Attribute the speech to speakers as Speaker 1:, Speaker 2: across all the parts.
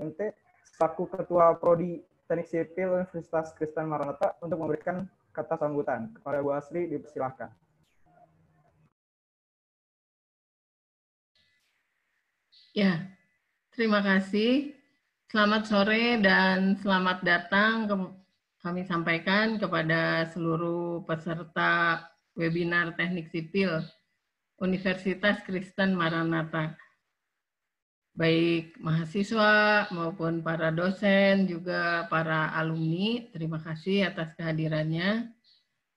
Speaker 1: MT selaku Ketua Prodi Teknik Sipil Universitas Kristen Maranatha untuk memberikan kata sambutan. Kepada Bu Asri, dipersilahkan.
Speaker 2: Ya, terima kasih. Selamat sore dan selamat datang kami sampaikan kepada seluruh peserta webinar teknik sipil Universitas Kristen Maranatha baik mahasiswa maupun para dosen juga para alumni. Terima kasih atas kehadirannya.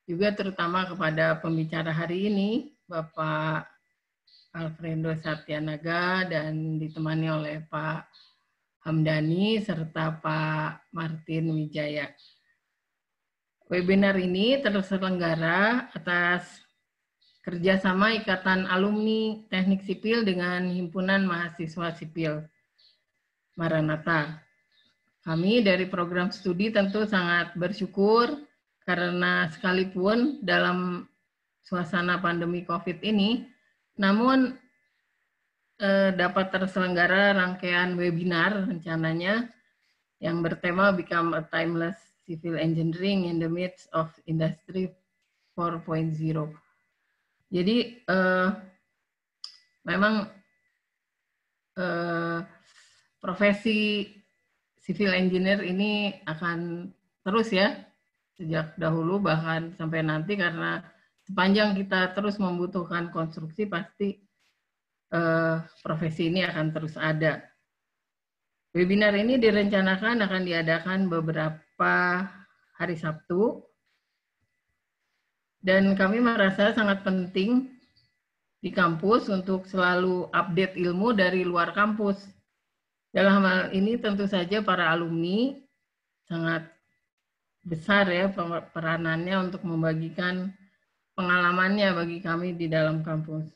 Speaker 2: Juga terutama kepada pembicara hari ini, Bapak Alfredo Satyanaga dan ditemani oleh Pak Hamdani serta Pak Martin Wijaya. Webinar ini terselenggara atas kerjasama Ikatan Alumni Teknik Sipil dengan Himpunan Mahasiswa Sipil Maranatha. Kami dari program studi tentu sangat bersyukur karena sekalipun dalam suasana pandemi COVID ini, namun eh, dapat terselenggara rangkaian webinar rencananya yang bertema Become a Timeless Civil Engineering in the Midst of Industry 4.0. Jadi uh, memang uh, profesi civil engineer ini akan terus ya sejak dahulu bahkan sampai nanti karena sepanjang kita terus membutuhkan konstruksi pasti uh, profesi ini akan terus ada. Webinar ini direncanakan akan diadakan beberapa hari Sabtu dan kami merasa sangat penting di kampus untuk selalu update ilmu dari luar kampus. Dalam hal ini tentu saja para alumni sangat besar ya peranannya untuk membagikan pengalamannya bagi kami di dalam kampus.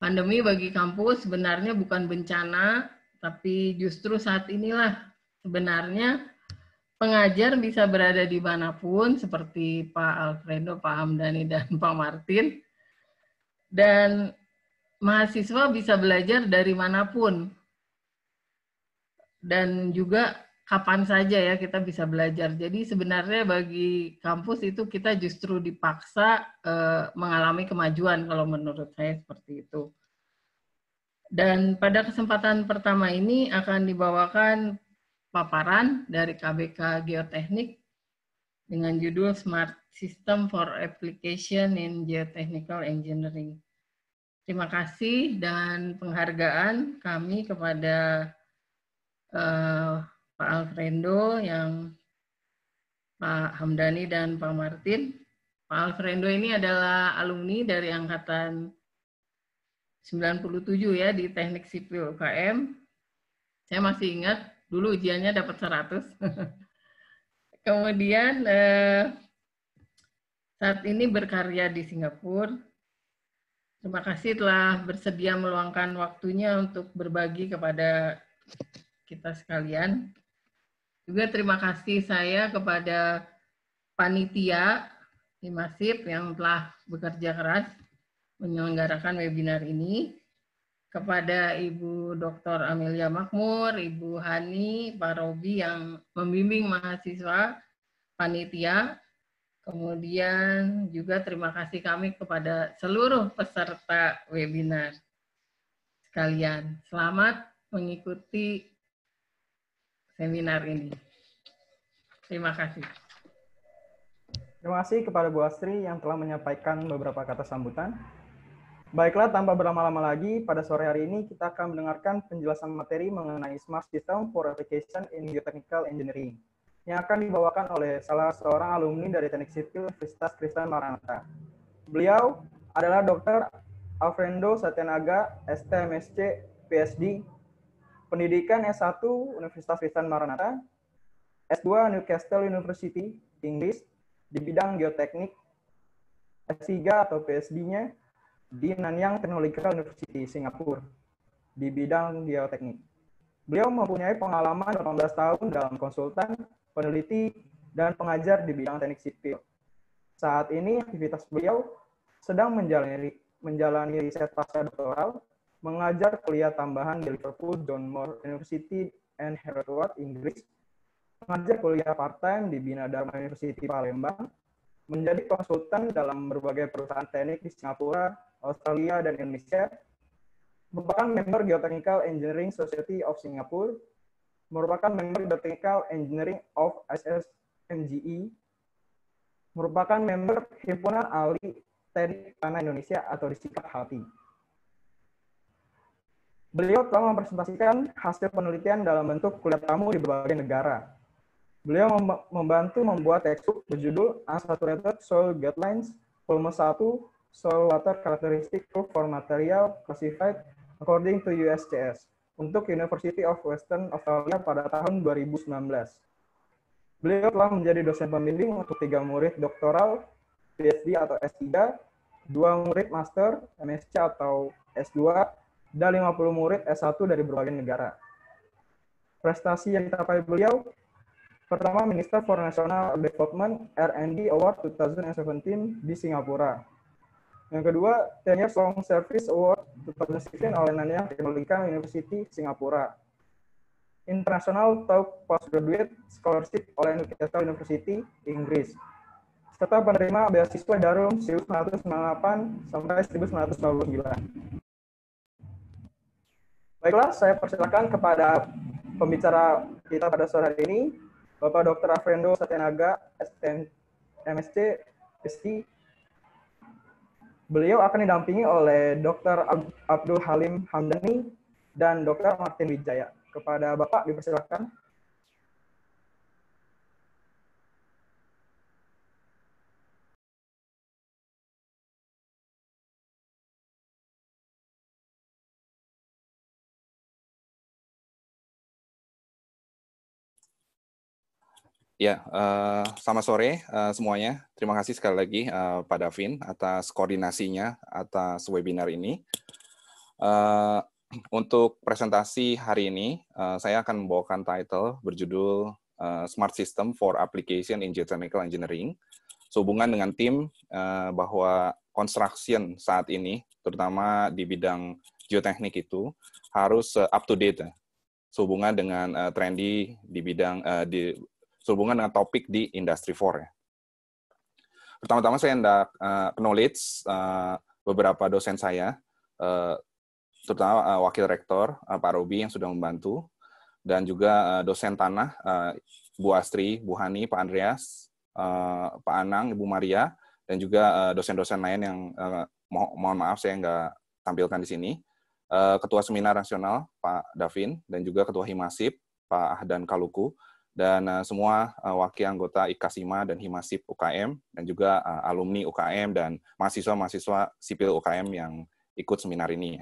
Speaker 2: Pandemi bagi kampus sebenarnya bukan bencana, tapi justru saat inilah sebenarnya Pengajar bisa berada di manapun seperti Pak Alfredo, Pak Hamdani, dan Pak Martin. Dan mahasiswa bisa belajar dari manapun. Dan juga kapan saja ya kita bisa belajar. Jadi sebenarnya bagi kampus itu kita justru dipaksa eh, mengalami kemajuan kalau menurut saya seperti itu. Dan pada kesempatan pertama ini akan dibawakan paparan dari KBK Geoteknik dengan judul Smart System for Application in Geotechnical Engineering. Terima kasih dan penghargaan kami kepada uh, Pak Alfredo yang Pak Hamdani dan Pak Martin. Pak Alfredo ini adalah alumni dari angkatan 97 ya di Teknik Sipil UKM. Saya masih ingat Dulu ujiannya dapat 100. Kemudian eh, saat ini berkarya di Singapura. Terima kasih telah bersedia meluangkan waktunya untuk berbagi kepada kita sekalian. Juga terima kasih saya kepada panitia di Masif yang telah bekerja keras menyelenggarakan webinar ini kepada Ibu Dr. Amelia Makmur, Ibu Hani, Pak Robi yang membimbing mahasiswa panitia. Kemudian juga terima kasih kami kepada seluruh peserta webinar sekalian. Selamat mengikuti seminar ini. Terima kasih.
Speaker 1: Terima kasih kepada Bu Astri yang telah menyampaikan beberapa kata sambutan. Baiklah, tanpa berlama-lama lagi, pada sore hari ini kita akan mendengarkan penjelasan materi mengenai Smart System for Application in Geotechnical Engineering yang akan dibawakan oleh salah seorang alumni dari Teknik Sipil Universitas Kristen Maranatha. Beliau adalah Dr. Alfredo Satenaga, STMSC, PhD, pendidikan S1 Universitas Kristen Maranatha, S2 Newcastle University, Inggris, di bidang geoteknik, S3 atau PSD-nya di Nanyang Technological University, Singapura, di bidang geoteknik. Beliau mempunyai pengalaman 18 tahun dalam konsultan, peneliti, dan pengajar di bidang teknik sipil. Saat ini aktivitas beliau sedang menjalani, menjalani riset pasca doktoral, mengajar kuliah tambahan di Liverpool John Moore University and Harvard Inggris, mengajar kuliah part-time di Bina Dharma University Palembang, menjadi konsultan dalam berbagai perusahaan teknik di Singapura, Australia dan Indonesia, merupakan member Geotechnical Engineering Society of Singapore, merupakan member Geotechnical Engineering of SSMGE, merupakan member Himpunan Ahli Teknik Tanah Indonesia atau disingkat HALTI. Beliau telah mempresentasikan hasil penelitian dalam bentuk kuliah tamu di berbagai negara. Beliau membantu membuat textbook berjudul Unsaturated Soil Guidelines, volume 1, soil water characteristic proof for material classified according to USGS untuk University of Western Australia pada tahun 2019. Beliau telah menjadi dosen pembimbing untuk tiga murid doktoral, PhD atau S3, dua murid master, MSc atau S2, dan 50 murid S1 dari berbagai negara. Prestasi yang dicapai beliau, pertama Minister for National Development R&D Award 2017 di Singapura yang kedua, Tenure Long Service Award 2016 oleh Nanyang Technological University Singapura. International Top Postgraduate Scholarship oleh Newcastle University, Inggris. Serta penerima beasiswa Darum 1998 sampai 1999. Baiklah, saya persilakan kepada pembicara kita pada sore hari ini, Bapak Dr. Afrendo Satyanaga, STN, MSc, ST, Beliau akan didampingi oleh Dr. Abdul Halim Hamdani dan Dr. Martin Wijaya. Kepada Bapak
Speaker 2: dipersilakan.
Speaker 3: Ya, uh, selamat sore uh, semuanya. Terima kasih sekali lagi uh, Pak Davin atas koordinasinya atas webinar ini. Uh, untuk presentasi hari ini, uh, saya akan membawakan title berjudul uh, Smart System for Application in Geotechnical Engineering, sehubungan dengan tim uh, bahwa construction saat ini, terutama di bidang geoteknik itu, harus uh, up to date, sehubungan dengan uh, trendy di bidang uh, di sehubungan dengan topik di industri 4 ya. Pertama-tama saya hendak uh, eh, knowledge uh, eh, beberapa dosen saya, uh, terutama uh, Wakil Rektor uh, Pak Robi yang sudah membantu, dan juga uh, dosen tanah uh, Bu Astri, Bu Hani, Pak Andreas, uh, Pak Anang, Ibu Maria, dan juga dosen-dosen lain yang uh, mo mohon maaf saya nggak tampilkan di sini. Ketua Seminar Nasional Pak Davin dan juga Ketua Himasip Pak Ahdan Kaluku dan uh, semua uh, wakil anggota IKASIMA dan HIMASIP UKM dan juga uh, alumni UKM dan mahasiswa-mahasiswa sipil UKM yang ikut seminar ini.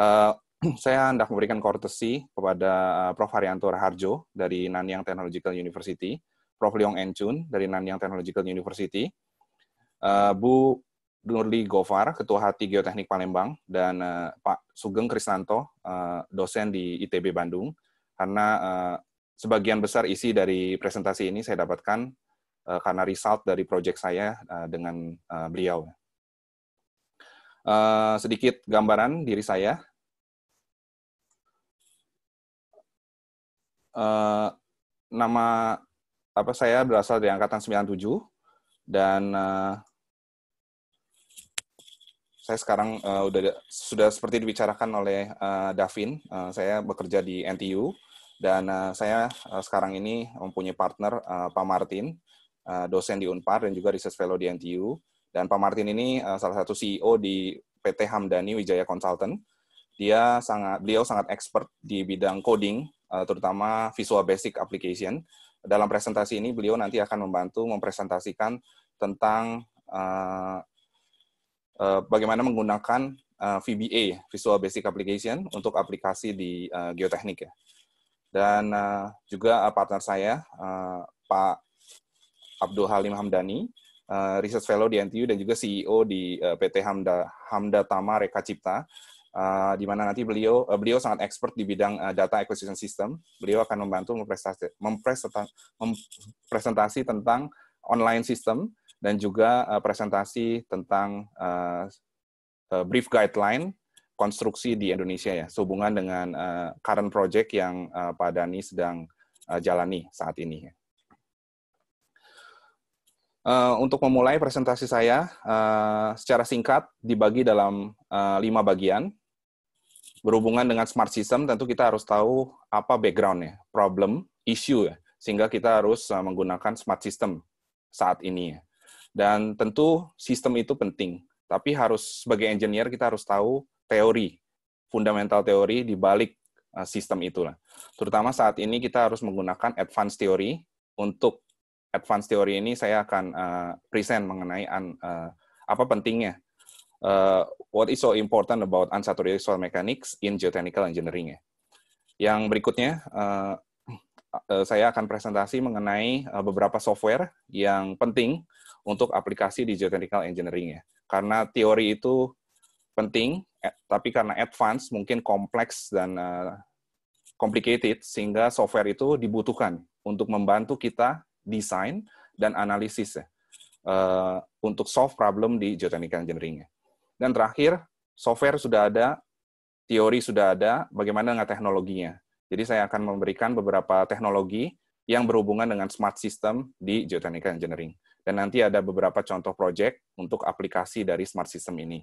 Speaker 3: Uh, saya hendak memberikan kortesi kepada Prof. Haryanto Raharjo dari Nanyang Technological University, Prof. Leong Enchun dari Nanyang Technological University, uh, Bu Nurli Gofar, Ketua Hati Geoteknik Palembang, dan uh, Pak Sugeng Krisnanto, uh, dosen di ITB Bandung, karena uh, sebagian besar isi dari presentasi ini saya dapatkan uh, karena result dari project saya uh, dengan uh, beliau. Uh, sedikit gambaran diri saya. Uh, nama apa saya berasal dari angkatan 97 dan uh, saya sekarang uh, udah sudah seperti dibicarakan oleh uh, Davin, uh, saya bekerja di NTU dan uh, saya uh, sekarang ini mempunyai partner uh, Pak Martin, uh, dosen di Unpar dan juga research fellow di NTU. Dan Pak Martin ini uh, salah satu CEO di PT Hamdani Wijaya Consultant. Dia sangat beliau sangat expert di bidang coding, uh, terutama Visual Basic Application. Dalam presentasi ini beliau nanti akan membantu mempresentasikan tentang uh, bagaimana menggunakan VBA, Visual Basic Application, untuk aplikasi di geoteknik ya dan uh, juga eh, partner saya uh, Pak Abdul Halim Hamdani, uh, Research Fellow di NTU dan juga CEO di uh, PT Hamda Hamda Tama Reka Cipta, uh, di mana nanti beliau uh, beliau sangat expert di bidang uh, data acquisition system. Beliau akan membantu mempresentasi, mempresentasi, mempresentasi tentang online system dan juga uh, presentasi tentang uh, uh, brief guideline konstruksi di Indonesia ya, sehubungan dengan uh, current project yang uh, Pak Dani sedang uh, jalani saat ini. Uh, untuk memulai presentasi saya, uh, secara singkat dibagi dalam uh, lima bagian. Berhubungan dengan smart system, tentu kita harus tahu apa backgroundnya, problem, issue, ya. sehingga kita harus menggunakan smart system saat ini. Ya. Dan tentu sistem itu penting, tapi harus sebagai engineer kita harus tahu teori, fundamental teori di balik eh, sistem itulah. Terutama saat ini kita harus menggunakan advanced teori. Untuk advanced teori ini saya akan eh, present mengenai eh, apa pentingnya. what is so important about unsaturated soil mechanics in geotechnical engineering ya. Yang berikutnya saya akan presentasi mengenai beberapa software yang penting untuk aplikasi di geotechnical engineering ya. Karena teori itu penting Eh, tapi karena advance mungkin kompleks dan uh, complicated sehingga software itu dibutuhkan untuk membantu kita desain dan analisis uh, untuk solve problem di geotechnical engineering. Ya. Dan terakhir, software sudah ada, teori sudah ada, bagaimana dengan teknologinya. Jadi saya akan memberikan beberapa teknologi yang berhubungan dengan smart system di geotechnical engineering. Dan nanti ada beberapa contoh project untuk aplikasi dari smart system ini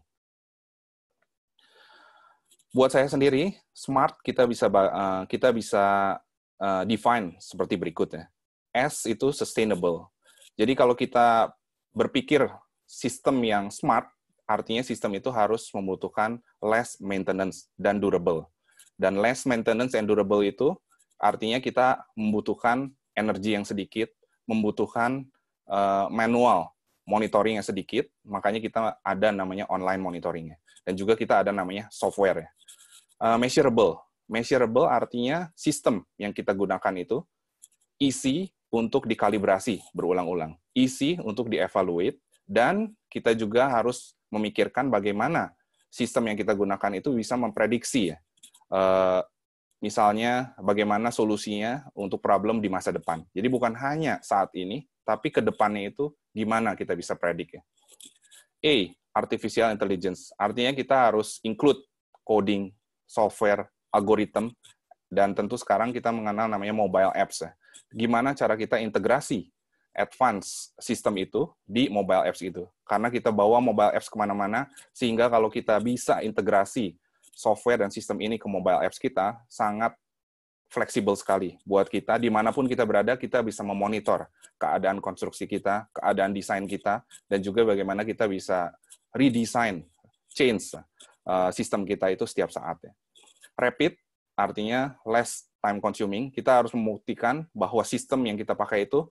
Speaker 3: buat saya sendiri smart kita bisa uh, kita bisa uh, define seperti berikut ya. S itu sustainable. Jadi kalau kita berpikir sistem yang smart, artinya sistem itu harus membutuhkan less maintenance dan durable. Dan less maintenance and durable itu artinya kita membutuhkan energi yang sedikit, membutuhkan uh, manual monitoringnya sedikit, makanya kita ada namanya online monitoringnya. Dan juga kita ada namanya software Uh, eh, measurable. Measurable artinya sistem yang kita gunakan itu isi untuk dikalibrasi berulang-ulang, isi untuk dievaluate, dan kita juga harus memikirkan bagaimana sistem yang kita gunakan itu bisa memprediksi Uh, misalnya bagaimana solusinya untuk problem di masa depan. Jadi bukan hanya saat ini, tapi ke depannya itu Gimana kita bisa predik ya? A. Artificial Intelligence. Artinya kita harus include coding, software, algoritma, dan tentu sekarang kita mengenal namanya mobile apps. Ya. Gimana cara kita integrasi advance sistem itu di mobile apps itu. Karena kita bawa mobile apps kemana-mana, sehingga kalau kita bisa integrasi software dan sistem ini ke mobile apps kita, sangat fleksibel sekali buat kita. Dimanapun kita berada, kita bisa memonitor keadaan konstruksi kita, keadaan desain kita, dan juga bagaimana kita bisa redesign, change uh, sistem kita itu setiap saat. Ya. Rapid artinya less time consuming. Kita harus membuktikan bahwa sistem yang kita pakai itu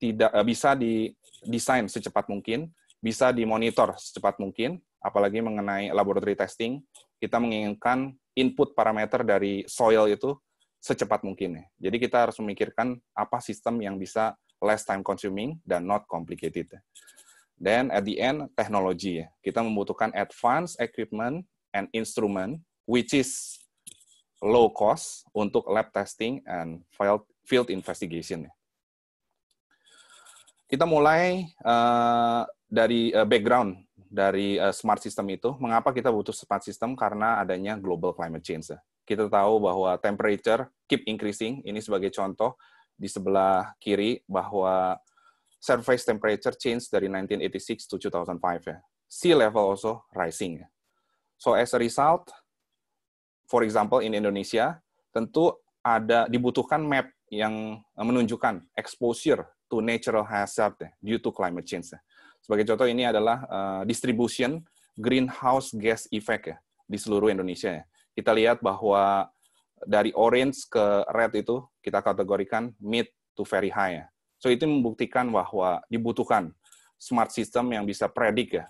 Speaker 3: tidak uh, bisa didesain secepat mungkin, bisa dimonitor secepat mungkin, apalagi mengenai laboratory testing. Kita menginginkan input parameter dari soil itu secepat mungkin. Ya. Jadi kita harus memikirkan apa sistem yang bisa less time consuming dan not complicated. Ya. Then at the end teknologi ya. Kita membutuhkan advanced equipment and instrument which is low cost untuk lab testing and field field investigation. Ya. Kita mulai uh, dari uh, background dari uh, smart system itu. Mengapa kita butuh smart system? Karena adanya global climate change. Ya kita tahu bahwa temperature keep increasing. Ini sebagai contoh di sebelah kiri bahwa surface temperature change dari 1986 to 2005 ya. Sea level also rising. Ya. So as a result, for example in Indonesia, tentu ada dibutuhkan map yang menunjukkan exposure to natural hazard ya, due to climate change. Ya. Sebagai contoh ini adalah uh, distribution greenhouse gas effect ya di seluruh Indonesia ya kita lihat bahwa dari orange ke red itu kita kategorikan mid to very high. So itu membuktikan bahwa dibutuhkan smart system yang bisa predik ya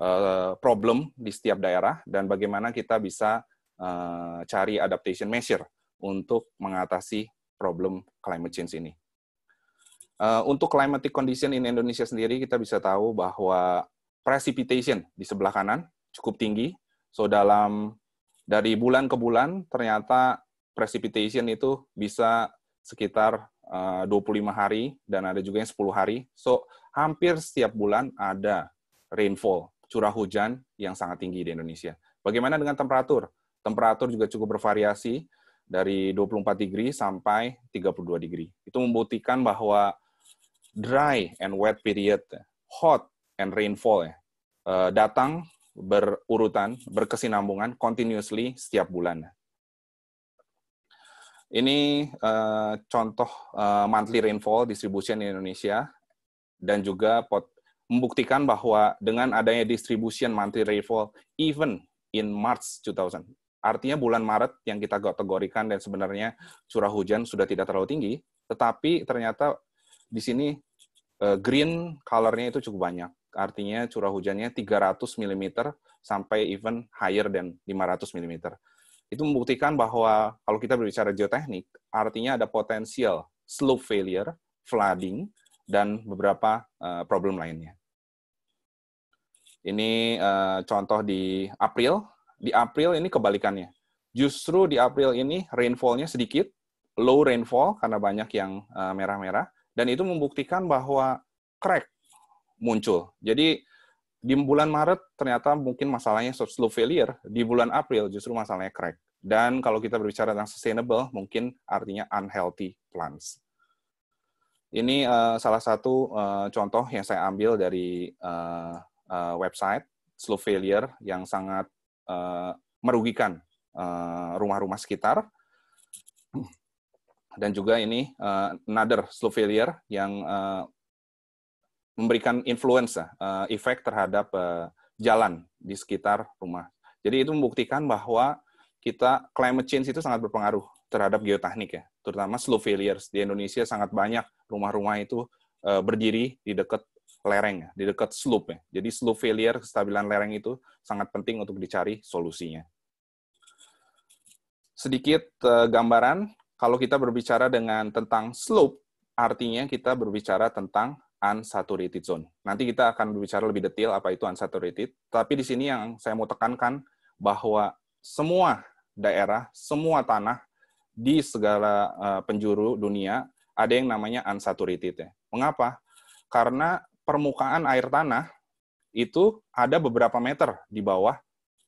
Speaker 3: eh, problem di setiap daerah dan bagaimana kita bisa eh, cari adaptation measure untuk mengatasi problem climate change ini. Eh, untuk climatic condition in Indonesia sendiri kita bisa tahu bahwa precipitation di sebelah kanan cukup tinggi. So dalam dari bulan ke bulan ternyata precipitation itu bisa sekitar eh, uh, 25 hari dan ada juga yang 10 hari. So, hampir setiap bulan ada rainfall, curah hujan yang sangat tinggi di Indonesia. Bagaimana dengan temperatur? Temperatur juga cukup bervariasi dari 24 derajat sampai 32 derajat. Itu membuktikan bahwa dry and wet period, hot and rainfall ya, eh, datang berurutan, berkesinambungan, continuously setiap bulan. Ini uh, contoh uh, monthly rainfall distribution di Indonesia dan juga pot membuktikan bahwa dengan adanya distribution monthly rainfall even in March 2000, artinya bulan Maret yang kita kategorikan dan sebenarnya curah hujan sudah tidak terlalu tinggi, tetapi ternyata di sini uh, green color-nya itu cukup banyak artinya curah hujannya 300 mm sampai even higher than 500 mm. Itu membuktikan bahwa kalau kita berbicara geoteknik, artinya ada potensial slope failure, flooding, dan beberapa uh, problem lainnya. Ini uh, contoh di April. Di April ini kebalikannya. Justru di April ini rainfall-nya sedikit, low rainfall karena banyak yang eh, merah-merah, uh, dan itu membuktikan bahwa crack muncul. Jadi di bulan Maret ternyata mungkin masalahnya slow failure, di bulan April justru masalahnya crack. Dan kalau kita berbicara tentang sustainable, mungkin artinya unhealthy plants. Ini uh, salah satu uh, contoh yang saya ambil dari uh, uh, website slow failure yang sangat uh, merugikan rumah-rumah sekitar. Dan juga ini uh, another slow failure yang uh, memberikan influence, uh, efek terhadap uh, jalan di sekitar rumah. Jadi itu membuktikan bahwa kita climate change itu sangat berpengaruh terhadap geoteknik ya, terutama slow failures di Indonesia sangat banyak rumah-rumah itu uh, berdiri di dekat lereng ya, di dekat slope ya. Jadi slope failure kestabilan lereng itu sangat penting untuk dicari solusinya. Sedikit uh, gambaran kalau kita berbicara dengan tentang slope artinya kita berbicara tentang unsaturated zone. Nanti kita akan berbicara lebih detail apa itu unsaturated, tapi di sini yang saya mau tekankan bahwa semua daerah, semua tanah di segala eh, penjuru dunia ada yang namanya unsaturated Mengapa? Karena permukaan air tanah itu ada beberapa meter di bawah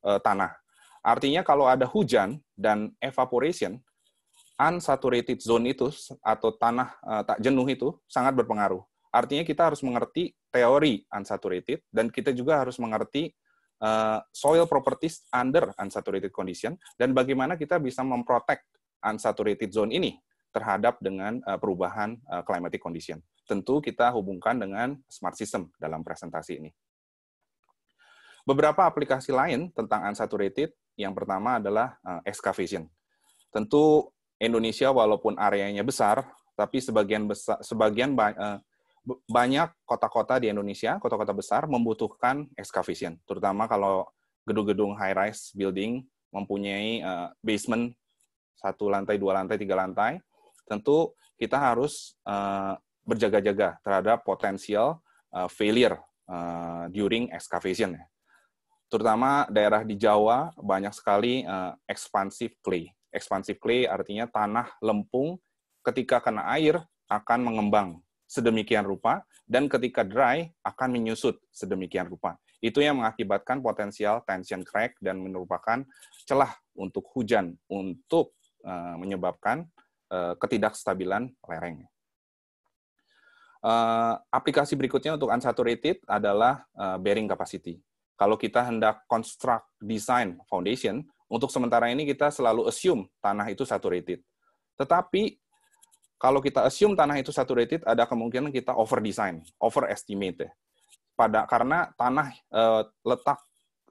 Speaker 3: eh, tanah. Artinya kalau ada hujan dan evaporation, unsaturated zone itu atau tanah eh, tak jenuh itu sangat berpengaruh. Artinya kita harus mengerti teori unsaturated dan kita juga harus mengerti eh, soil properties under unsaturated condition dan bagaimana kita bisa memprotek unsaturated zone ini terhadap dengan eh, perubahan eh, climatic condition. Tentu kita hubungkan dengan smart system dalam presentasi ini. Beberapa aplikasi lain tentang unsaturated, yang pertama adalah excavation. Tentu Indonesia walaupun areanya besar, tapi sebagian besar, sebagian banyak, banyak kota-kota di Indonesia, kota-kota besar membutuhkan excavation, terutama kalau gedung-gedung high-rise building mempunyai uh, basement satu lantai, dua lantai, tiga lantai. Tentu kita harus uh, berjaga-jaga terhadap potensial uh, failure uh, during excavation. Ya. Terutama daerah di Jawa banyak sekali uh, expansive clay. Expansive clay artinya tanah lempung ketika kena air akan mengembang sedemikian rupa, dan ketika dry akan menyusut sedemikian rupa. Itu yang mengakibatkan potensial tension crack dan merupakan celah untuk hujan untuk eh, menyebabkan eh, ketidakstabilan lereng. Eh, aplikasi berikutnya untuk unsaturated adalah bearing capacity. Kalau kita hendak construct design foundation, untuk sementara ini kita selalu assume tanah itu saturated. Tetapi kalau kita assume tanah itu saturated, ada kemungkinan kita over design, over estimate. Ya. Pada karena tanah uh, letak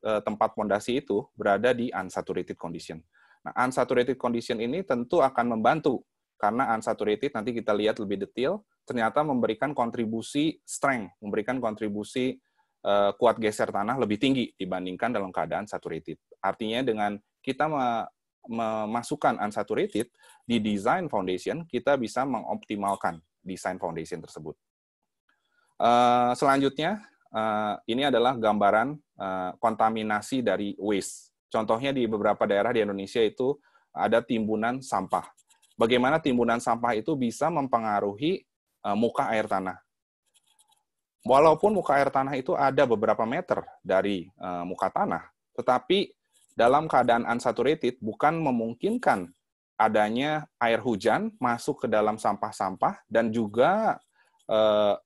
Speaker 3: uh, tempat pondasi itu berada di unsaturated condition. Nah, unsaturated condition ini tentu akan membantu karena unsaturated nanti kita lihat lebih detail ternyata memberikan kontribusi strength, memberikan kontribusi eh, kuat geser tanah lebih tinggi dibandingkan dalam keadaan saturated. Artinya dengan kita memasukkan unsaturated di design foundation, kita bisa mengoptimalkan design foundation tersebut. Uh, selanjutnya, uh, ini adalah gambaran uh, kontaminasi dari waste. Contohnya di beberapa daerah di Indonesia itu ada timbunan sampah. Bagaimana timbunan sampah itu bisa mempengaruhi uh, muka air tanah. Walaupun muka air tanah itu ada beberapa meter dari uh, muka tanah, tetapi dalam keadaan unsaturated bukan memungkinkan adanya air hujan masuk ke dalam sampah-sampah dan juga eh,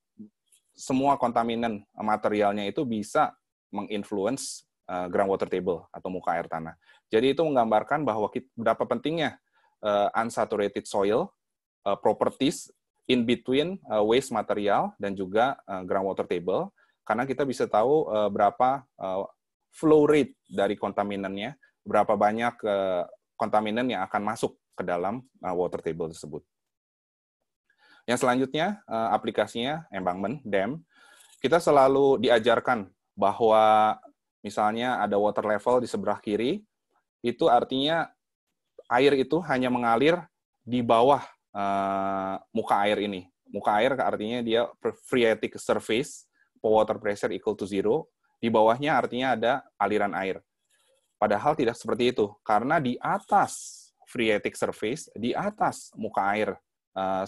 Speaker 3: semua kontaminan materialnya itu bisa menginfluence eh, groundwater table atau muka air tanah. Jadi itu menggambarkan bahwa kita, berapa pentingnya eh, unsaturated soil eh, properties in between uh, waste material dan juga uh, groundwater table karena kita bisa tahu uh, berapa uh, flow rate dari kontaminannya, berapa banyak eh, kontaminan yang akan masuk ke dalam eh, water table tersebut. Yang selanjutnya eh, aplikasinya embankment dam. Kita selalu diajarkan bahwa misalnya ada water level di sebelah kiri, itu artinya air itu hanya mengalir di bawah muka air ini. Muka air artinya dia phreatic surface, water pressure equal to zero, di bawahnya artinya ada aliran air. Padahal tidak seperti itu, karena di atas phreatic surface, di atas muka air uh, eh,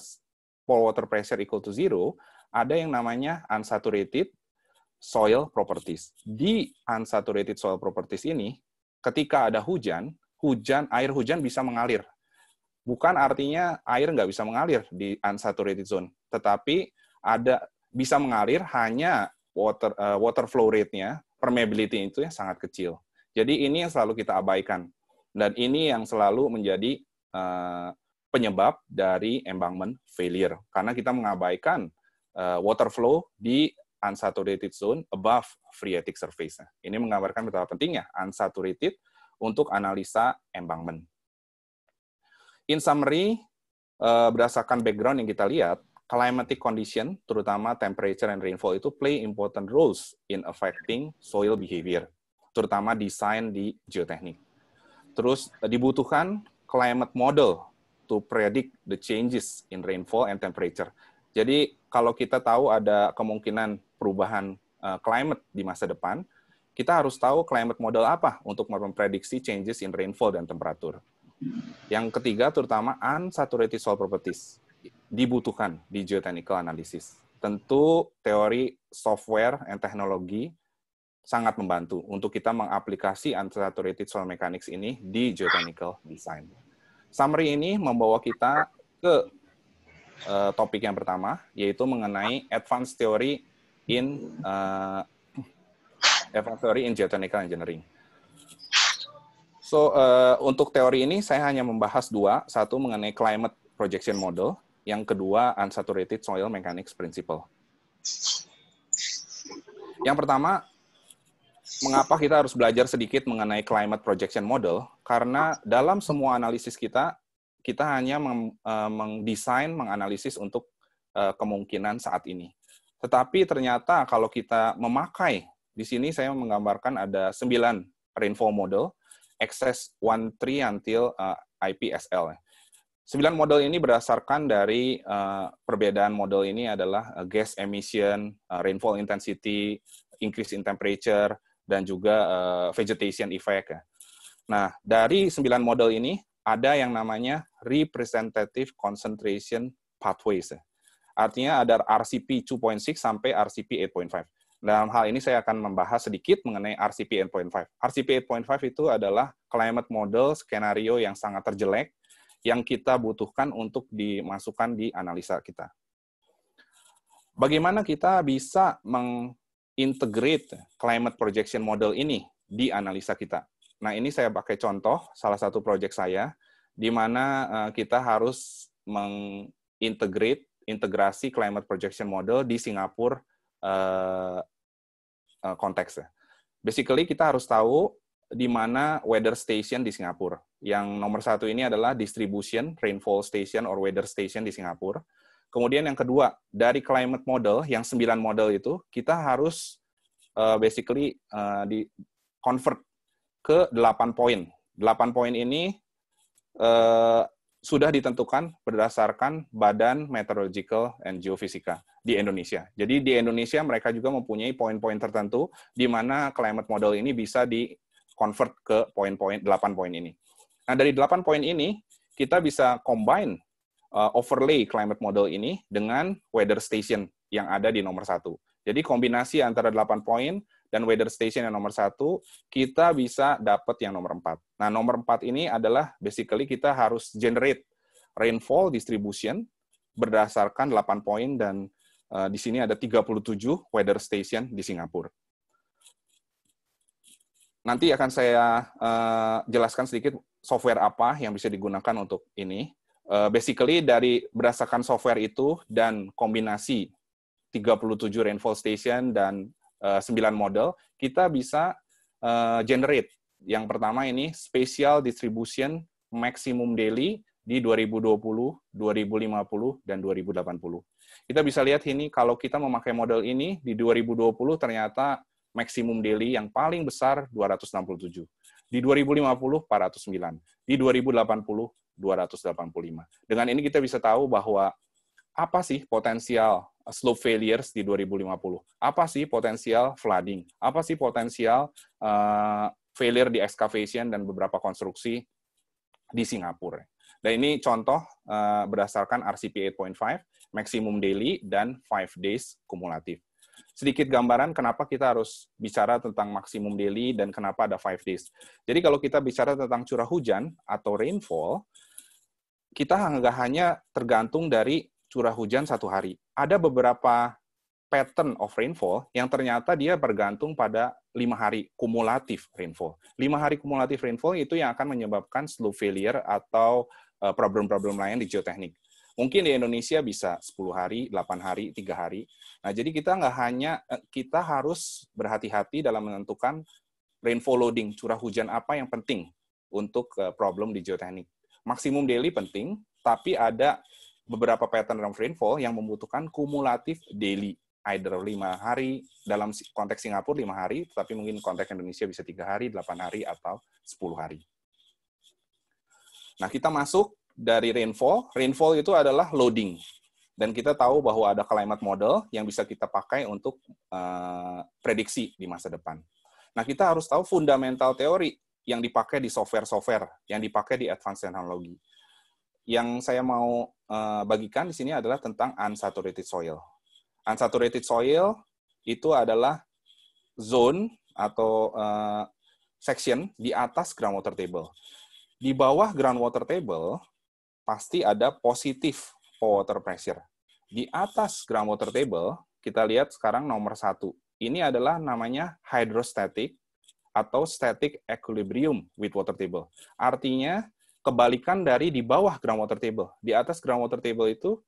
Speaker 3: pore water pressure equal to zero, ada yang namanya unsaturated soil properties. Di unsaturated soil properties ini, ketika ada hujan, hujan air hujan bisa mengalir. Bukan artinya air nggak bisa mengalir di unsaturated zone, tetapi ada bisa mengalir hanya water uh, water flow rate-nya, permeability itu ya sangat kecil. Jadi ini yang selalu kita abaikan dan ini yang selalu menjadi uh, penyebab dari embankment failure karena kita mengabaikan uh, water flow di unsaturated zone above phreatic surface. Ini menggambarkan betapa pentingnya unsaturated untuk analisa embankment. In summary, berdasarkan background yang kita lihat, climatic condition, terutama temperature and rainfall itu play important roles in affecting soil behavior, terutama desain di geoteknik. Terus eh, dibutuhkan climate model to predict the changes in rainfall and temperature. Jadi kalau kita tahu ada kemungkinan perubahan uh, climate di masa depan, kita harus tahu climate model apa untuk memprediksi changes in rainfall dan temperatur. Yang ketiga terutama unsaturated soil properties dibutuhkan di geotechnical analysis. Tentu teori software dan teknologi sangat membantu untuk kita mengaplikasi unsaturated soil mechanics ini di geotechnical design. Summary ini membawa kita ke uh, topik yang pertama, yaitu mengenai advanced theory in uh, advanced theory in geotechnical engineering. So, uh, untuk teori ini saya hanya membahas dua. Satu mengenai climate projection model yang kedua, unsaturated soil mechanics principle. Yang pertama, mengapa kita harus belajar sedikit mengenai climate projection model? Karena dalam semua analisis kita, kita hanya mendesain, eh, menganalisis untuk eh, kemungkinan saat ini. Tetapi ternyata kalau kita memakai, di sini saya menggambarkan ada 9 rainfall model, excess 1 until eh, IPSL. Sembilan model ini berdasarkan dari uh, perbedaan model ini adalah uh, gas emission, uh, rainfall intensity, increase in temperature, dan juga uh, vegetation effect. Ya. Nah, dari sembilan model ini ada yang namanya representative concentration pathways. Ya. Artinya ada RCP 2.6 sampai RCP 8.5. Dalam hal ini saya akan membahas sedikit mengenai RCP 8.5. RCP 8.5 itu adalah climate model skenario yang sangat terjelek yang kita butuhkan untuk dimasukkan di analisa kita. Bagaimana kita bisa mengintegrate climate projection model ini di analisa kita? Nah, ini saya pakai contoh salah satu proyek saya di mana eh, kita harus mengintegrate integrasi climate projection model di Singapura eh, eh, konteksnya. Basically kita harus tahu di mana weather station di Singapura. Yang nomor satu ini adalah distribution, rainfall station or weather station di Singapura. Kemudian yang kedua, dari climate model, yang sembilan model itu, kita harus uh, basically uh, di convert ke delapan poin. Delapan poin ini uh, sudah ditentukan berdasarkan Badan Meteorological and Geofisika di Indonesia. Jadi di Indonesia mereka juga mempunyai poin-poin tertentu di mana climate model ini bisa di convert ke poin-poin delapan poin ini. Nah, dari delapan poin ini kita bisa combine uh, overlay climate model ini dengan weather station yang ada di nomor satu. Jadi kombinasi antara delapan poin dan weather station yang nomor satu, kita bisa dapat yang nomor empat. Nah, nomor empat ini adalah basically kita harus generate rainfall distribution berdasarkan delapan poin dan uh, di sini ada 37 weather station di Singapura nanti akan saya uh, jelaskan sedikit software apa yang bisa digunakan untuk ini. Uh, basically dari berdasarkan software itu dan kombinasi 37 rainfall station dan uh, eh, 9 model, kita bisa uh, generate. Yang pertama ini spatial distribution maximum daily di 2020, 2050, dan 2080. Kita bisa lihat ini kalau kita memakai model ini di 2020 ternyata maksimum daily yang paling besar 267. Di 2050 409. Di 2080 285. Dengan ini kita bisa tahu bahwa apa sih potensial uh, slope failures di 2050? Apa sih potensial flooding? Apa sih potensial uh, failure di excavation dan beberapa konstruksi di Singapura? Dan ini contoh uh, berdasarkan RCP 8.5, maximum daily dan 5 days kumulatif sedikit gambaran kenapa kita harus bicara tentang maksimum daily dan kenapa ada five days. Jadi kalau kita bicara tentang curah hujan atau rainfall, kita nggak hanya tergantung dari curah hujan satu hari. Ada beberapa pattern of rainfall yang ternyata dia bergantung pada lima hari kumulatif rainfall. Lima hari kumulatif rainfall itu yang akan menyebabkan slow failure atau eh, problem-problem lain di geoteknik. Mungkin di Indonesia bisa 10 hari, 8 hari, 3 hari. Nah, jadi kita nggak hanya, eh, kita harus berhati-hati dalam menentukan rainfall loading, curah hujan apa yang penting untuk eh, problem di geoteknik. Maksimum daily penting, tapi ada beberapa pattern dalam rainfall yang membutuhkan kumulatif daily either lima hari dalam konteks Singapura lima hari, tapi mungkin konteks Indonesia bisa tiga hari, delapan hari, atau sepuluh hari. Nah, kita masuk dari rainfall. Rainfall itu adalah loading. Dan kita tahu bahwa ada climate model yang bisa kita pakai untuk uh, prediksi di masa depan. Nah, kita harus tahu fundamental teori yang dipakai di software-software, yang dipakai di advanced technology. Yang saya mau uh, bagikan di sini adalah tentang unsaturated soil. Unsaturated soil itu adalah zone atau uh, section di atas groundwater table. Di bawah groundwater table pasti ada positif water pressure. Di atas ground water table, kita lihat sekarang nomor satu. Ini adalah namanya hydrostatic atau static equilibrium with water table. Artinya, kebalikan dari di bawah ground water table. Di atas ground water table itu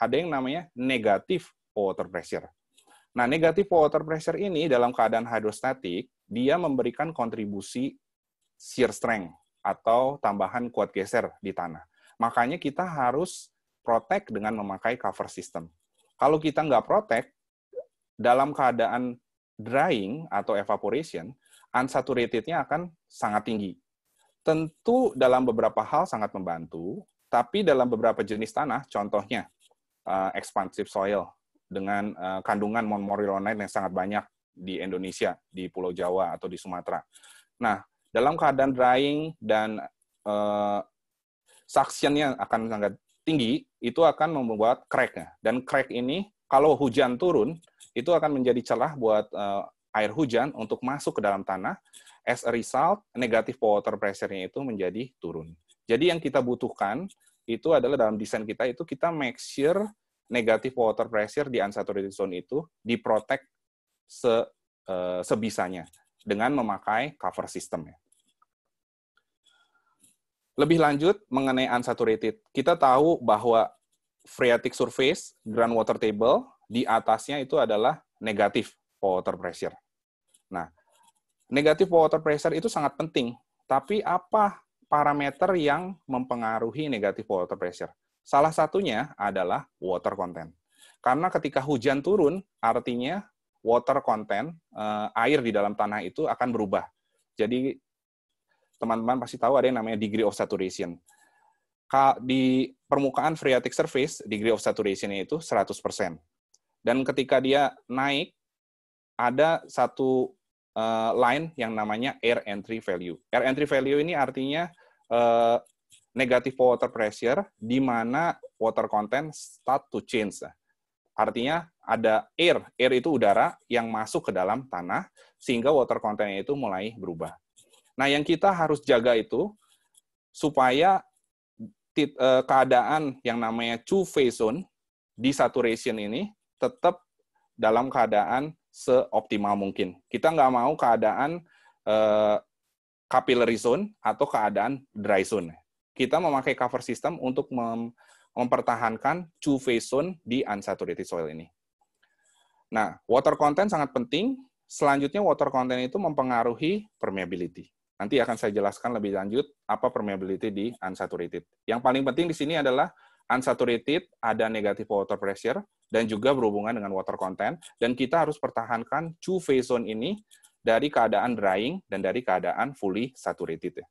Speaker 3: ada yang namanya negatif water pressure. Nah, negatif water pressure ini dalam keadaan hydrostatic, dia memberikan kontribusi shear strength atau tambahan kuat geser di tanah. Makanya kita harus protek dengan memakai cover system. Kalau kita nggak protek dalam keadaan drying atau evaporation, unsaturated-nya akan sangat tinggi. Tentu dalam beberapa hal sangat membantu, tapi dalam beberapa jenis tanah, contohnya eh, expansive soil dengan uh, kandungan monomorilonite yang sangat banyak di Indonesia, di Pulau Jawa atau di Sumatera. Nah, dalam keadaan drying dan eh, suctionnya akan sangat tinggi, itu akan membuat crack. Dan crack ini kalau hujan turun, itu akan menjadi celah buat uh, air hujan untuk masuk ke dalam tanah. As a result, negatif water pressure-nya itu menjadi turun. Jadi yang kita butuhkan itu adalah dalam desain kita itu kita make sure negatif water pressure di unsaturated zone itu di protect se, uh, sebisanya dengan memakai cover system ya. Lebih lanjut mengenai unsaturated, kita tahu bahwa phreatic surface, groundwater table, di atasnya itu adalah negatif water pressure. Nah, negatif water pressure itu sangat penting. Tapi apa parameter yang mempengaruhi negatif water pressure? Salah satunya adalah water content. Karena ketika hujan turun, artinya water content, eh, air di dalam tanah itu akan berubah. Jadi teman-teman pasti tahu ada yang namanya degree of saturation. Di permukaan phreatic surface, degree of saturation itu 100%. Dan ketika dia naik, ada satu eh, line yang namanya air entry value. Air entry value ini artinya negatif eh, negative water pressure di mana water content start to change. Artinya ada air, air itu udara yang masuk ke dalam tanah sehingga water content itu mulai berubah. Nah, yang kita harus jaga itu supaya e, keadaan yang namanya two phase zone di saturation ini tetap dalam keadaan seoptimal mungkin. Kita nggak mau keadaan e, capillary zone atau keadaan dry zone. Kita memakai cover system untuk mempertahankan two phase zone di unsaturated soil ini. Nah, water content sangat penting. Selanjutnya water content itu mempengaruhi permeability. Nanti akan saya jelaskan lebih lanjut apa permeability di unsaturated. Yang paling penting di sini adalah unsaturated ada negative water pressure dan juga berhubungan dengan water content dan kita harus pertahankan two phase zone ini dari keadaan drying dan dari keadaan fully saturated.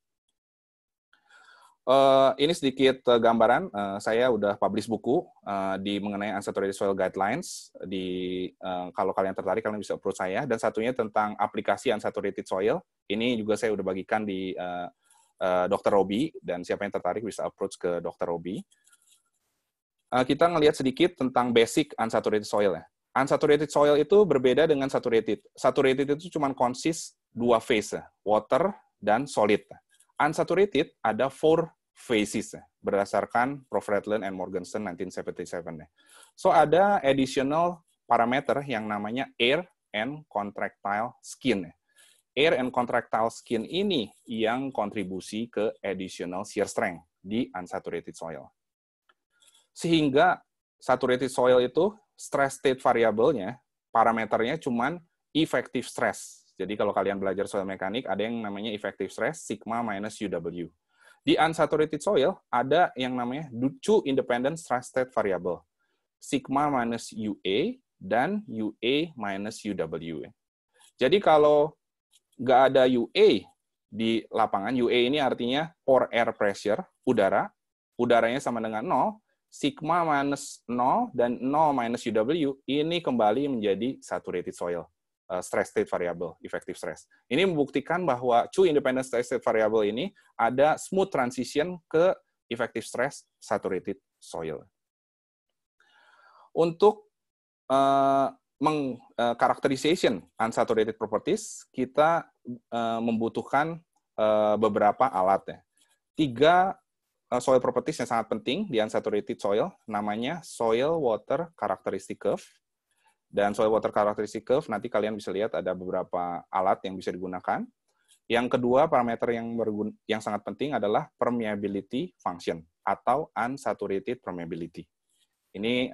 Speaker 3: Uh, ini sedikit uh, gambaran. Uh, saya udah publish buku uh, di mengenai unsaturated soil guidelines. Di uh, kalau kalian tertarik, kalian bisa approach saya. Dan satunya tentang aplikasi unsaturated soil. Ini juga saya udah bagikan di uh, uh, Dr. Robi. Dan siapa yang tertarik bisa approach ke Dr. Robi. Uh, kita ngelihat sedikit tentang basic unsaturated soil ya. Unsaturated soil itu berbeda dengan saturated. Saturated itu cuma konsis dua fase, ya. water dan solid. Unsaturated ada four phases ya, berdasarkan Prof. Redland and Morganson 1977. So ada additional parameter yang namanya air and contractile skin. Ya. Air and contractile skin ini yang kontribusi ke additional shear strength di unsaturated soil. Sehingga saturated soil itu stress state variabelnya, parameternya cuma effective stress. Jadi kalau kalian belajar soil mekanik, ada yang namanya effective stress, sigma minus UW di unsaturated soil ada yang namanya two independent stress state variable, sigma minus UA dan UA minus UW. Jadi kalau nggak ada UA di lapangan, UA ini artinya pore air pressure, udara, udaranya sama dengan 0, sigma minus 0 dan 0 minus UW ini kembali menjadi saturated soil. Eh, stress state variable, effective stress. Ini membuktikan bahwa two independent stress state variable ini ada smooth transition ke effective stress saturated soil. Untuk uh, eh, mengkarakterisasi eh, uh, unsaturated properties, kita uh, membutuhkan uh, beberapa alat. Ya. Tiga soil properties yang sangat penting di unsaturated soil, namanya soil water characteristic curve, dan soil water characteristic curve nanti kalian bisa lihat ada beberapa alat yang bisa digunakan. Yang kedua, parameter yang berguna, yang sangat penting adalah permeability function atau unsaturated permeability. Ini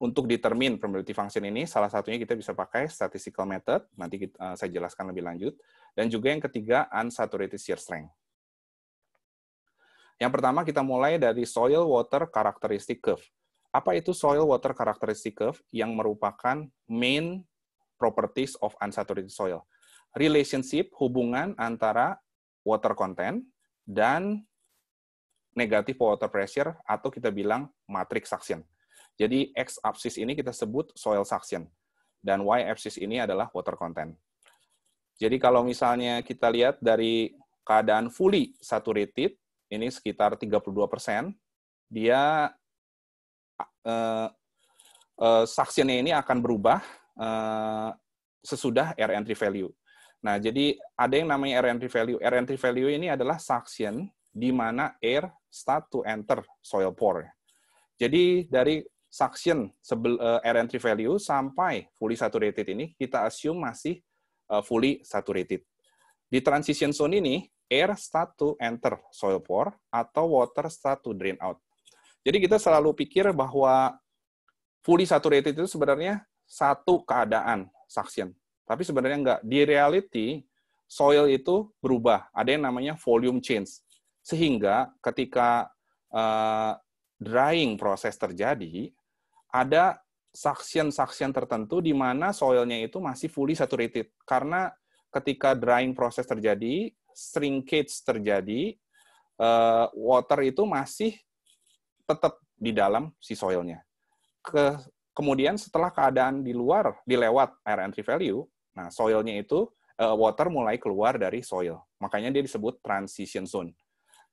Speaker 3: untuk determine permeability function ini salah satunya kita bisa pakai statistical method, nanti kita, uh, saya jelaskan lebih lanjut. Dan juga yang ketiga unsaturated shear strength. Yang pertama kita mulai dari soil water characteristic curve. Apa itu soil water characteristic curve yang merupakan main properties of unsaturated soil? Relationship hubungan antara water content dan negatif water pressure atau kita bilang matrix suction. Jadi x axis ini kita sebut soil suction dan y axis ini adalah water content. Jadi kalau misalnya kita lihat dari keadaan fully saturated ini sekitar 32%, dia uh, eh, uh, eh, saksinya ini akan berubah uh, sesudah air entry value. Nah, jadi ada yang namanya air entry value. Air entry value ini adalah saksian di mana air start to enter soil pore. Jadi dari saksian uh, air entry value sampai fully saturated ini kita assume masih uh, fully saturated. Di transition zone ini air start to enter soil pore atau water start to drain out. Jadi kita selalu pikir bahwa fully saturated itu sebenarnya satu keadaan suction. Tapi sebenarnya enggak. Di reality, soil itu berubah. Ada yang namanya volume change. Sehingga ketika uh, drying proses terjadi, ada suction-suction tertentu di mana soilnya itu masih fully saturated. Karena ketika drying proses terjadi, shrinkage terjadi, uh, water itu masih tetap di dalam si soilnya. Ke, kemudian setelah keadaan di luar, dilewat air entry value, nah soilnya itu uh, water mulai keluar dari soil. Makanya dia disebut transition zone,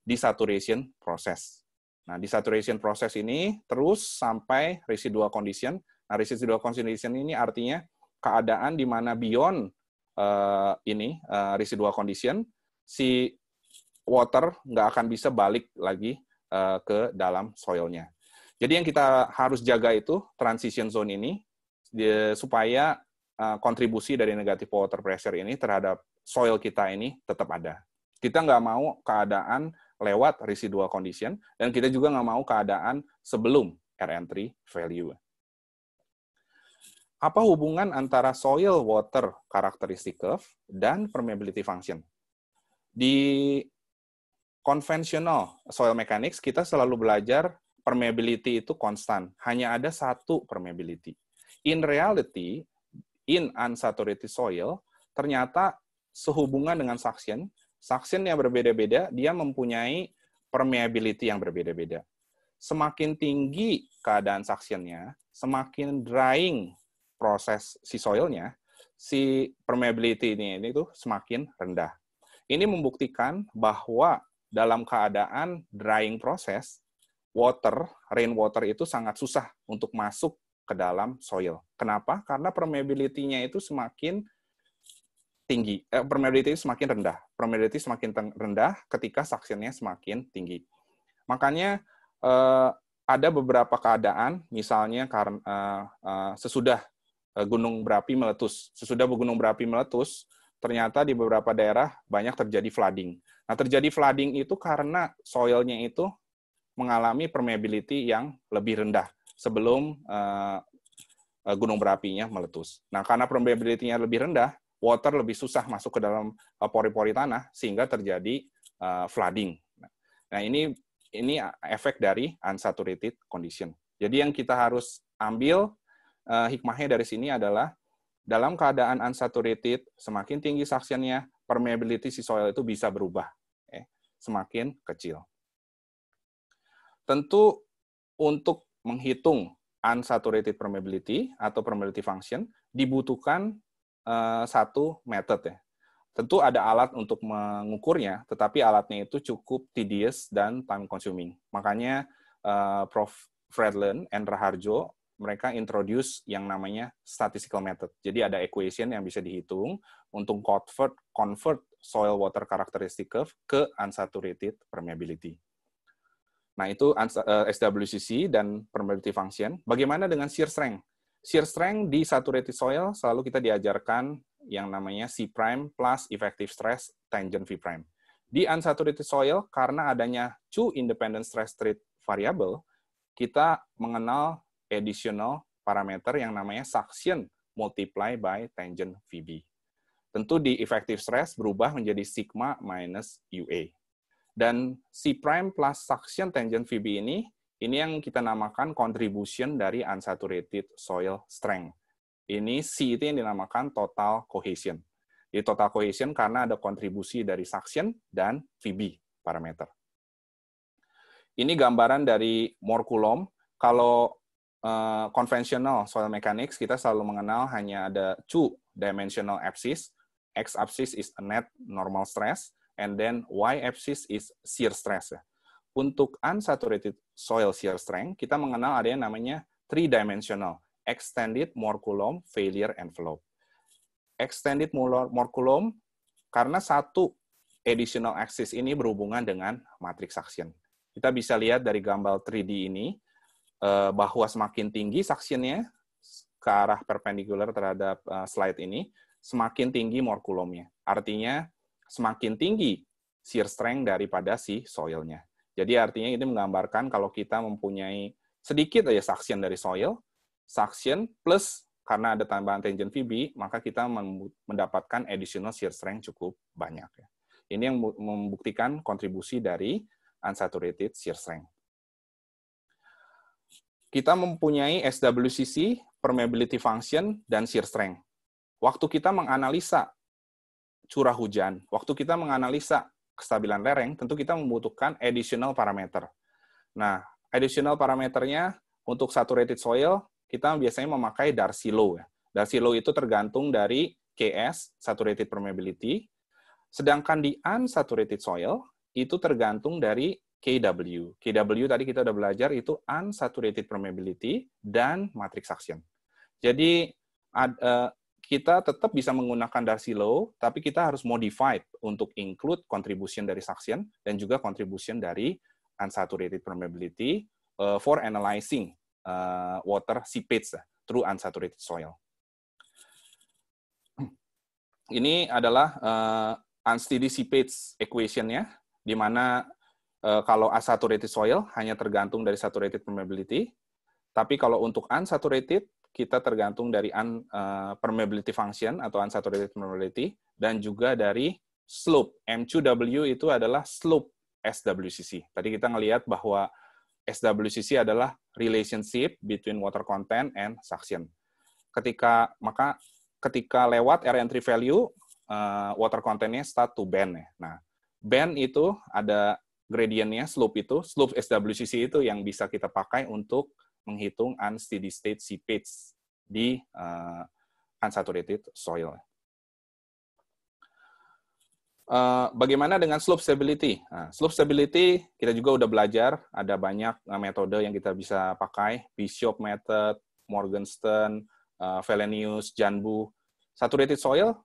Speaker 3: desaturation process. Nah, desaturation process ini terus sampai residual condition. Nah, residual condition ini artinya keadaan di mana beyond uh, ini uh, residual condition si water nggak akan bisa balik lagi Eh, ke dalam soilnya. Jadi yang kita harus jaga itu transition zone ini supaya eh, kontribusi dari negatif water pressure ini terhadap soil kita ini tetap ada. Kita nggak mau keadaan lewat residual condition dan kita juga nggak mau keadaan sebelum air entry value. Apa hubungan antara soil water characteristic curve dan permeability function? Di konvensional soil mechanics kita selalu belajar permeability itu konstan. Hanya ada satu permeability. In reality, in unsaturated soil, ternyata sehubungan dengan suction, suction yang berbeda-beda, dia mempunyai permeability yang berbeda-beda. Semakin tinggi keadaan suctionnya, semakin drying proses si soilnya, si permeability ini, ini tuh semakin rendah. Ini membuktikan bahwa dalam keadaan drying process, water, rainwater itu sangat susah untuk masuk ke dalam soil. Kenapa? Karena permeability-nya itu semakin tinggi, eh, permeability semakin rendah. Permeability semakin rendah ketika saksinya semakin tinggi. Makanya eh, ada beberapa keadaan, misalnya karena eh, eh, sesudah eh, gunung berapi meletus, sesudah gunung berapi meletus, ternyata di beberapa daerah banyak terjadi flooding. Nah, terjadi flooding itu karena soilnya itu mengalami permeability yang lebih rendah sebelum uh, gunung berapinya meletus. Nah, karena permeability-nya lebih rendah, water lebih susah masuk ke dalam eh, pori-pori tanah sehingga terjadi uh, flooding. Nah, nah, ini ini efek dari unsaturated condition. Jadi yang kita harus ambil uh, hikmahnya dari sini adalah dalam keadaan unsaturated, semakin tinggi suctionnya, permeability si soil itu bisa berubah semakin kecil. Tentu untuk menghitung unsaturated permeability atau permeability function dibutuhkan eh, satu method ya. Tentu ada alat untuk mengukurnya, tetapi alatnya itu cukup tedious dan time consuming. Makanya eh, Prof. Fredlund and Raharjo mereka introduce yang namanya statistical method. Jadi ada equation yang bisa dihitung untuk convert convert soil water characteristic curve ke unsaturated permeability. Nah, itu SWCC eh, dan permeability function. Bagaimana dengan shear strength? Shear strength di saturated soil selalu kita diajarkan yang namanya C prime plus effective stress tangent V prime. Di unsaturated soil karena adanya two independent stress state variable, kita mengenal additional parameter yang namanya suction multiply by tangent VB. Tentu di effective stress berubah menjadi sigma minus UA. Dan C prime plus suction tangent VB ini, ini yang kita namakan contribution dari unsaturated soil strength. Ini C itu yang dinamakan total cohesion. Di total cohesion karena ada kontribusi dari suction dan VB parameter. Ini gambaran dari Moore Kalau konvensional eh, uh, soil mechanics kita selalu mengenal hanya ada two dimensional axis x-axis is net normal stress, and then y-axis is shear stress. Ya. Untuk unsaturated soil shear strength, kita mengenal ada yang namanya three-dimensional, extended Mohr Coulomb failure envelope. Extended Mohr Coulomb karena satu additional axis ini berhubungan dengan matrix action. Kita bisa lihat dari gambar 3D ini eh, bahwa semakin tinggi suction-nya ke arah perpendicular terhadap eh, slide ini, semakin tinggi morkulomnya. Artinya semakin tinggi shear strength daripada si soilnya. Jadi artinya ini menggambarkan kalau kita mempunyai sedikit aja suction dari soil, suction plus karena ada tambahan tangent VB, maka kita mendapatkan additional shear strength cukup banyak. Ya. Ini yang membuktikan kontribusi dari unsaturated shear strength. Kita mempunyai SWCC, permeability function, dan shear strength. Waktu kita menganalisa curah hujan, waktu kita menganalisa kestabilan lereng, tentu kita membutuhkan additional parameter. Nah, additional parameternya untuk saturated soil, kita biasanya memakai Darcy Low. Ya. Darcy Low itu tergantung dari KS, saturated permeability. Sedangkan di unsaturated soil, itu tergantung dari KW. KW tadi kita udah belajar itu unsaturated permeability dan matrix action. Jadi ad, uh, kita tetap bisa menggunakan Darcy Law, tapi kita harus modified untuk include contribution dari suction dan juga contribution dari unsaturated permeability uh, for analyzing uh, water seepage uh, through unsaturated soil. Ini adalah uh, unsteady seepage equation-nya, di mana uh, kalau unsaturated soil hanya tergantung dari saturated permeability, tapi kalau untuk unsaturated kita tergantung dari un, uh, permeability function atau unsaturated permeability dan juga dari slope. M2W itu adalah slope SWCC. Tadi kita ngelihat bahwa SWCC adalah relationship between water content and suction. Ketika maka ketika lewat air entry value uh, water contentnya start to bend ya. Nah, bend itu ada gradiennya, slope itu, slope SWCC itu yang bisa kita pakai untuk menghitung unsteady state seepage di uh, unsaturated soil. Uh, bagaimana dengan slope stability? Nah, slope stability kita juga udah belajar, ada banyak uh, metode yang kita bisa pakai, Bishop method, Morgenstern, uh, Felenius, Janbu. Saturated soil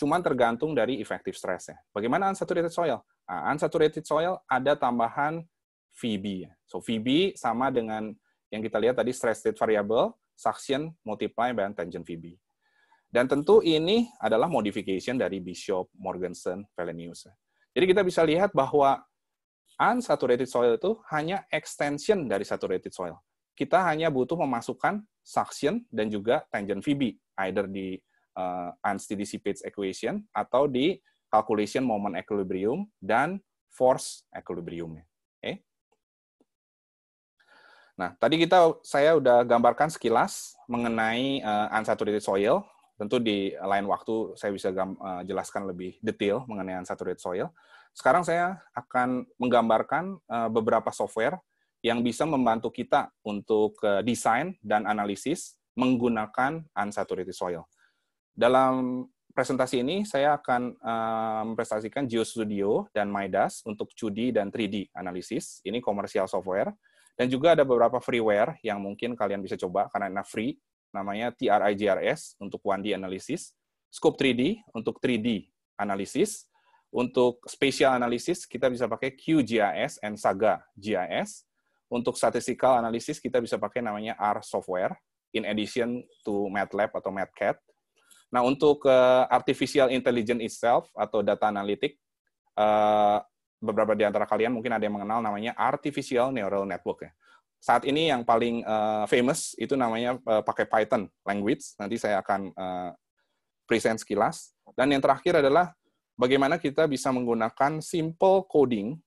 Speaker 3: cuman tergantung dari effective stress ya. Bagaimana unsaturated soil? Nah, unsaturated soil ada tambahan VB. So VB sama dengan yang kita lihat tadi stress state variable, suction, multiply, dan tangent VB. Dan tentu ini adalah modification dari Bishop, Morganson, Valenius. Jadi kita bisa lihat bahwa unsaturated soil itu hanya extension dari saturated soil. Kita hanya butuh memasukkan suction dan juga tangent VB, either di uh, eh, unsteady seepage equation atau di calculation moment equilibrium dan force equilibriumnya Nah, tadi kita saya udah gambarkan sekilas mengenai uh, unsaturated soil. Tentu di lain waktu saya bisa gam, uh, jelaskan lebih detail mengenai unsaturated soil. Sekarang saya akan menggambarkan uh, beberapa software yang bisa membantu kita untuk uh, desain dan analisis menggunakan unsaturated soil. Dalam presentasi ini saya akan uh, mempresentasikan GeoStudio dan Midas untuk 2D dan 3D analisis. Ini komersial software dan juga ada beberapa freeware yang mungkin kalian bisa coba karena enak free, namanya TRIGRS untuk 1D analysis, Scope 3D untuk 3D analysis, untuk spatial analysis kita bisa pakai QGIS and Saga GIS, untuk statistical analysis kita bisa pakai namanya R software in addition to MATLAB atau MATCAD. Nah, untuk eh, artificial intelligence itself atau data analitik eh, beberapa di antara kalian mungkin ada yang mengenal namanya artificial neural network ya. Saat ini yang paling uh, famous itu namanya uh, pakai Python language. Nanti saya akan uh, present sekilas. Dan yang terakhir adalah bagaimana kita bisa menggunakan simple coding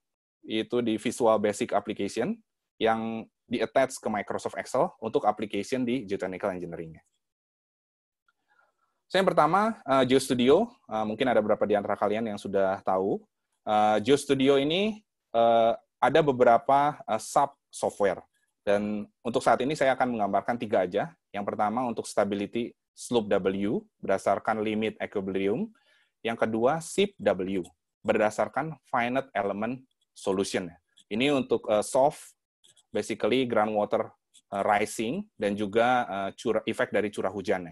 Speaker 3: itu di Visual Basic Application yang di-attach ke Microsoft Excel untuk application di Geotechnical Engineering. Saya yang pertama, uh, GeoStudio. Uh, mungkin ada beberapa di antara kalian yang sudah tahu. Uh, Studio ini uh, ada beberapa uh, sub software dan untuk saat ini saya akan menggambarkan tiga aja. Yang pertama untuk stability slope W berdasarkan limit equilibrium. Yang kedua SIP W berdasarkan finite element solution. Ini untuk uh, soft basically groundwater uh, rising dan juga uh, cura, efek dari curah hujan.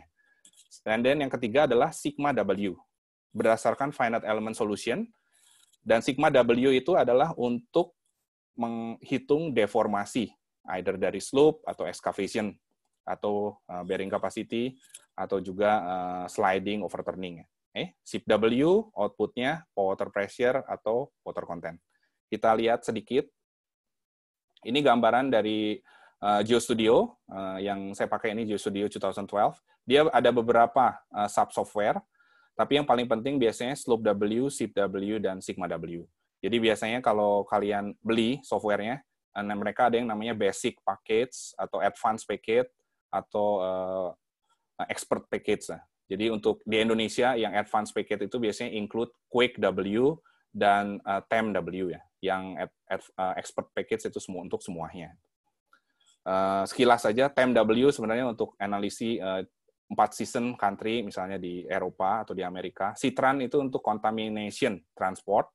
Speaker 3: And yang ketiga adalah sigma W berdasarkan finite element solution dan sigma W itu adalah untuk menghitung deformasi, either dari slope atau excavation, atau eh, bearing capacity, atau juga eh, sliding overturning. Eh, SIP W outputnya water pressure atau water content. Kita lihat sedikit. Ini gambaran dari uh, eh, GeoStudio yang saya pakai ini GeoStudio 2012. Dia ada beberapa uh, sub software tapi yang paling penting biasanya slope W, shift W, dan sigma W. Jadi biasanya kalau kalian beli softwarenya, eh, nah, mereka ada yang namanya basic package atau advanced package atau uh, expert package. Jadi untuk di Indonesia yang advanced package itu biasanya include Quick W dan uh, TEM W ya. Yang ad, ad, uh, expert package itu semua untuk semuanya. Uh, sekilas saja TEM W sebenarnya untuk analisis uh, empat season country misalnya di Eropa atau di Amerika. Citran itu untuk contamination transport.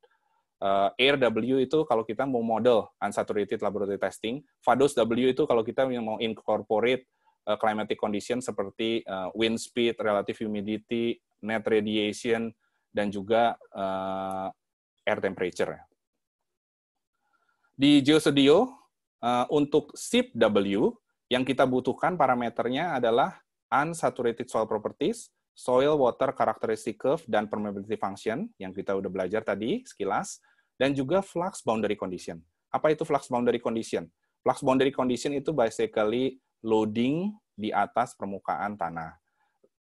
Speaker 3: Eh, air W itu kalau kita mau model unsaturated laboratory testing. FADOS W itu kalau kita mau incorporate eh, climatic condition seperti eh, wind speed, relative humidity, net radiation, dan juga air temperature. Ya. Di Geostudio, untuk untuk W yang kita butuhkan parameternya adalah unsaturated soil properties, soil water characteristic curve dan permeability function yang kita udah belajar tadi sekilas dan juga flux boundary condition. Apa itu flux boundary condition? Flux boundary condition itu basically loading di atas permukaan tanah.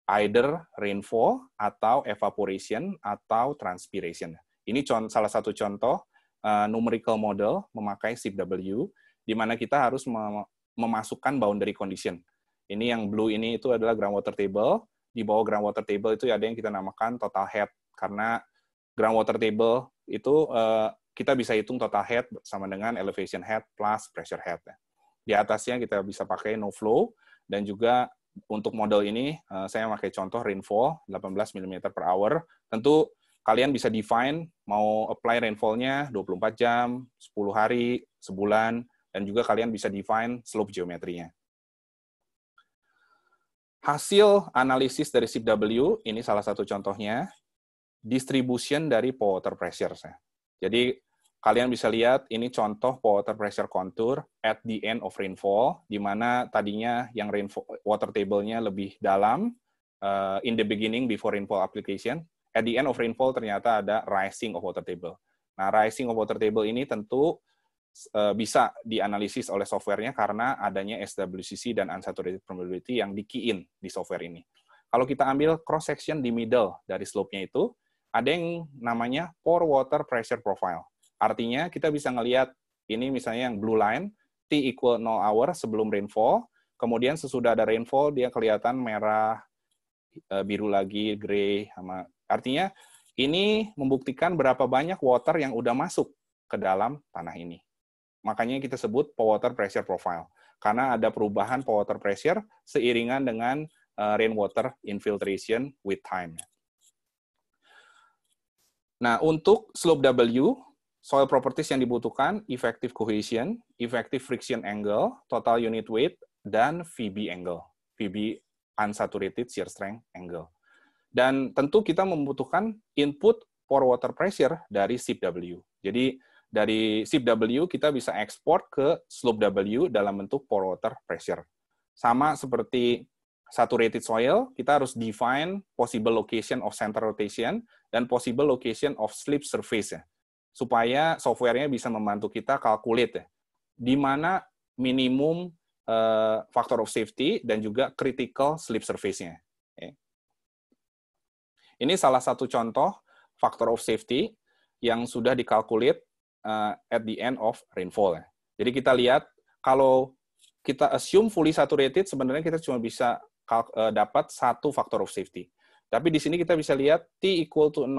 Speaker 3: Either rainfall atau evaporation atau transpiration. Ini salah satu contoh eh, numerical model memakai SIPW di mana kita harus memasukkan boundary condition ini yang blue ini itu adalah groundwater table. Di bawah groundwater table itu ada yang kita namakan total head karena groundwater table itu eh, kita bisa hitung total head sama dengan elevation head plus pressure head. Di atasnya kita bisa pakai no flow dan juga untuk model ini eh, saya pakai contoh rainfall 18 mm per hour. Tentu kalian bisa define mau apply rainfallnya 24 jam, 10 hari, sebulan, dan juga kalian bisa define slope geometrinya. Hasil analisis dari SIPW, ini salah satu contohnya, distribution dari water pressure. Jadi kalian bisa lihat ini contoh water pressure contour at the end of rainfall, di mana tadinya yang rainfall, water table-nya lebih dalam, uh, in the beginning before rainfall application, at the end of rainfall ternyata ada rising of water table. Nah, rising of water table ini tentu Eh, bisa dianalisis oleh softwarenya karena adanya SWCC dan unsaturated probability yang di in di software ini. Kalau kita ambil cross section di middle dari slope-nya itu, ada yang namanya pore water pressure profile. Artinya kita bisa ngelihat ini misalnya yang blue line T equal 0 hour sebelum rainfall, kemudian sesudah ada rainfall dia kelihatan merah, eh, biru lagi, gray sama artinya ini membuktikan berapa banyak water yang udah masuk ke dalam tanah ini. Makanya kita sebut water pressure profile. Karena ada perubahan water pressure seiringan dengan eh, rainwater infiltration with time. Nah, untuk slope W, soil properties yang dibutuhkan, effective cohesion, effective friction angle, total unit weight, dan VB angle, VB unsaturated shear strength angle. Dan tentu kita membutuhkan input pore water pressure dari SIPW. Jadi dari W kita bisa ekspor ke slope W dalam bentuk pore water pressure. Sama seperti saturated soil, kita harus define possible location of center rotation dan possible location of slip surface ya. Supaya softwarenya bisa membantu kita calculate ya. Di mana minimum uh, factor of safety dan juga critical slip surface-nya. Ini salah satu contoh factor of safety yang sudah dikalkulit uh, at the end of rainfall. Ya. Jadi kita lihat kalau kita assume fully saturated, sebenarnya kita cuma bisa uh, dapat satu faktor of safety. Tapi di sini kita bisa lihat T equal to 0,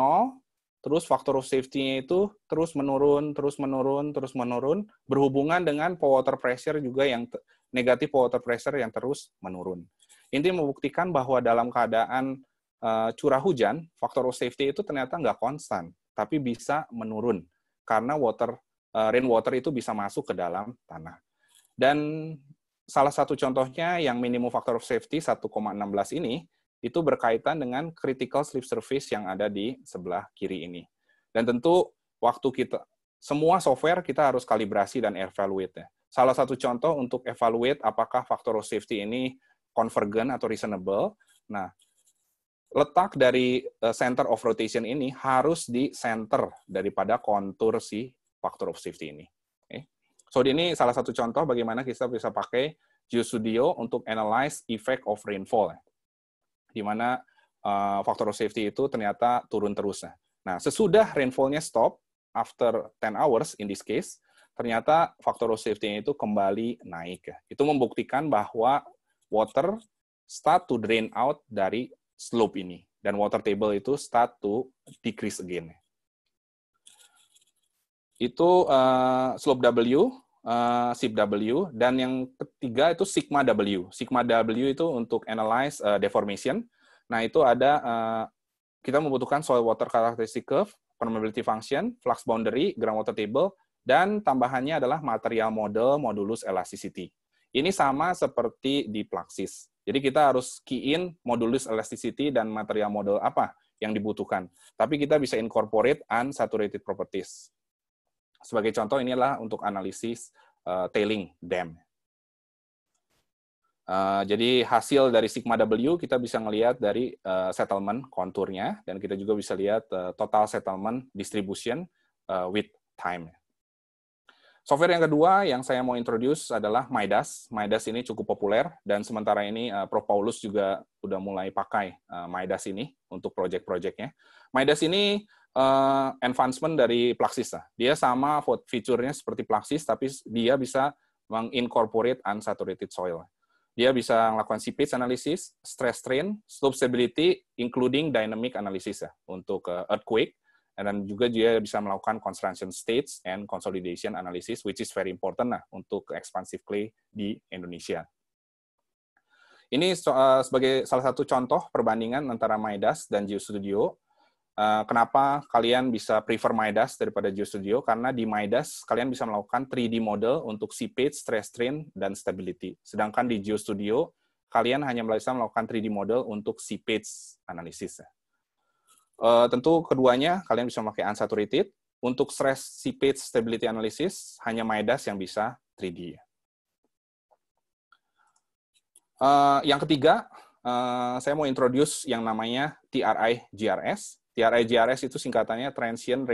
Speaker 3: terus faktor of safety-nya itu terus menurun, terus menurun, terus menurun, berhubungan dengan water pressure juga yang negatif water pressure yang terus menurun. Intinya membuktikan bahwa dalam keadaan eh, curah hujan, faktor of safety itu ternyata nggak konstan, tapi bisa menurun karena water uh, rainwater itu bisa masuk ke dalam tanah. Dan salah satu contohnya yang minimum factor of safety 1,16 ini itu berkaitan dengan critical slip surface yang ada di sebelah kiri ini. Dan tentu waktu kita semua software kita harus kalibrasi dan evaluate. Ya. Salah satu contoh untuk evaluate apakah factor of safety ini convergent atau reasonable. Nah, letak dari eh, center of rotation ini harus di center daripada kontur si factor of safety ini. So ini salah satu contoh bagaimana kita bisa pakai GeoStudio untuk analyze effect of rainfall, di mana eh, factor of safety itu ternyata turun terus. Nah, sesudah rainfallnya stop after 10 hours in this case, ternyata factor of safety itu kembali naik. Itu membuktikan bahwa water start to drain out dari slope ini. Dan water table itu start to decrease again. Itu uh, slope W, uh, eh, SIP W, dan yang ketiga itu sigma W. Sigma W itu untuk analyze uh, deformation. Nah, itu ada uh, kita membutuhkan soil water characteristic curve, permeability function, flux boundary, ground water table, dan tambahannya adalah material model modulus elasticity. Ini sama seperti di Plaxis. Jadi kita harus key in modulus elasticity dan material model apa yang dibutuhkan. Tapi kita bisa incorporate unsaturated properties. Sebagai contoh inilah untuk analisis uh, tailing dam. Uh, jadi hasil dari sigma W kita bisa melihat dari uh, settlement konturnya dan kita juga bisa lihat uh, total settlement distribution uh, with time. Software yang kedua yang saya mau introduce adalah Midas. Midas ini cukup populer dan sementara ini uh, Prof Paulus juga udah mulai pakai uh, Midas ini untuk project-projectnya. Midas ini uh, advancement dari Plaxis. Lah. Dia sama fiturnya seperti Plaxis tapi dia bisa mengincorporate unsaturated soil. Dia bisa melakukan seepage analysis, stress strain, slope stability, including dynamic analysis ya untuk uh, earthquake And then juga dia bisa melakukan construction states and consolidation analysis, which is very important nah untuk expansive clay di Indonesia. Ini uh, sebagai salah satu contoh perbandingan antara Midas dan GeoStudio. Uh, eh, kenapa kalian bisa prefer Midas daripada GeoStudio? Karena di Midas kalian bisa melakukan 3D model untuk seepage, stress strain, dan stability. Sedangkan di GeoStudio kalian hanya bisa melakukan 3D model untuk seepage analisis. Uh, tentu keduanya kalian bisa memakai unsaturated. Untuk stress seepage stability analysis hanya MIDAS yang bisa 3D. Uh, eh, yang ketiga, uh, saya mau introduce yang namanya TRI GRS. TRI GRS itu singkatannya Transient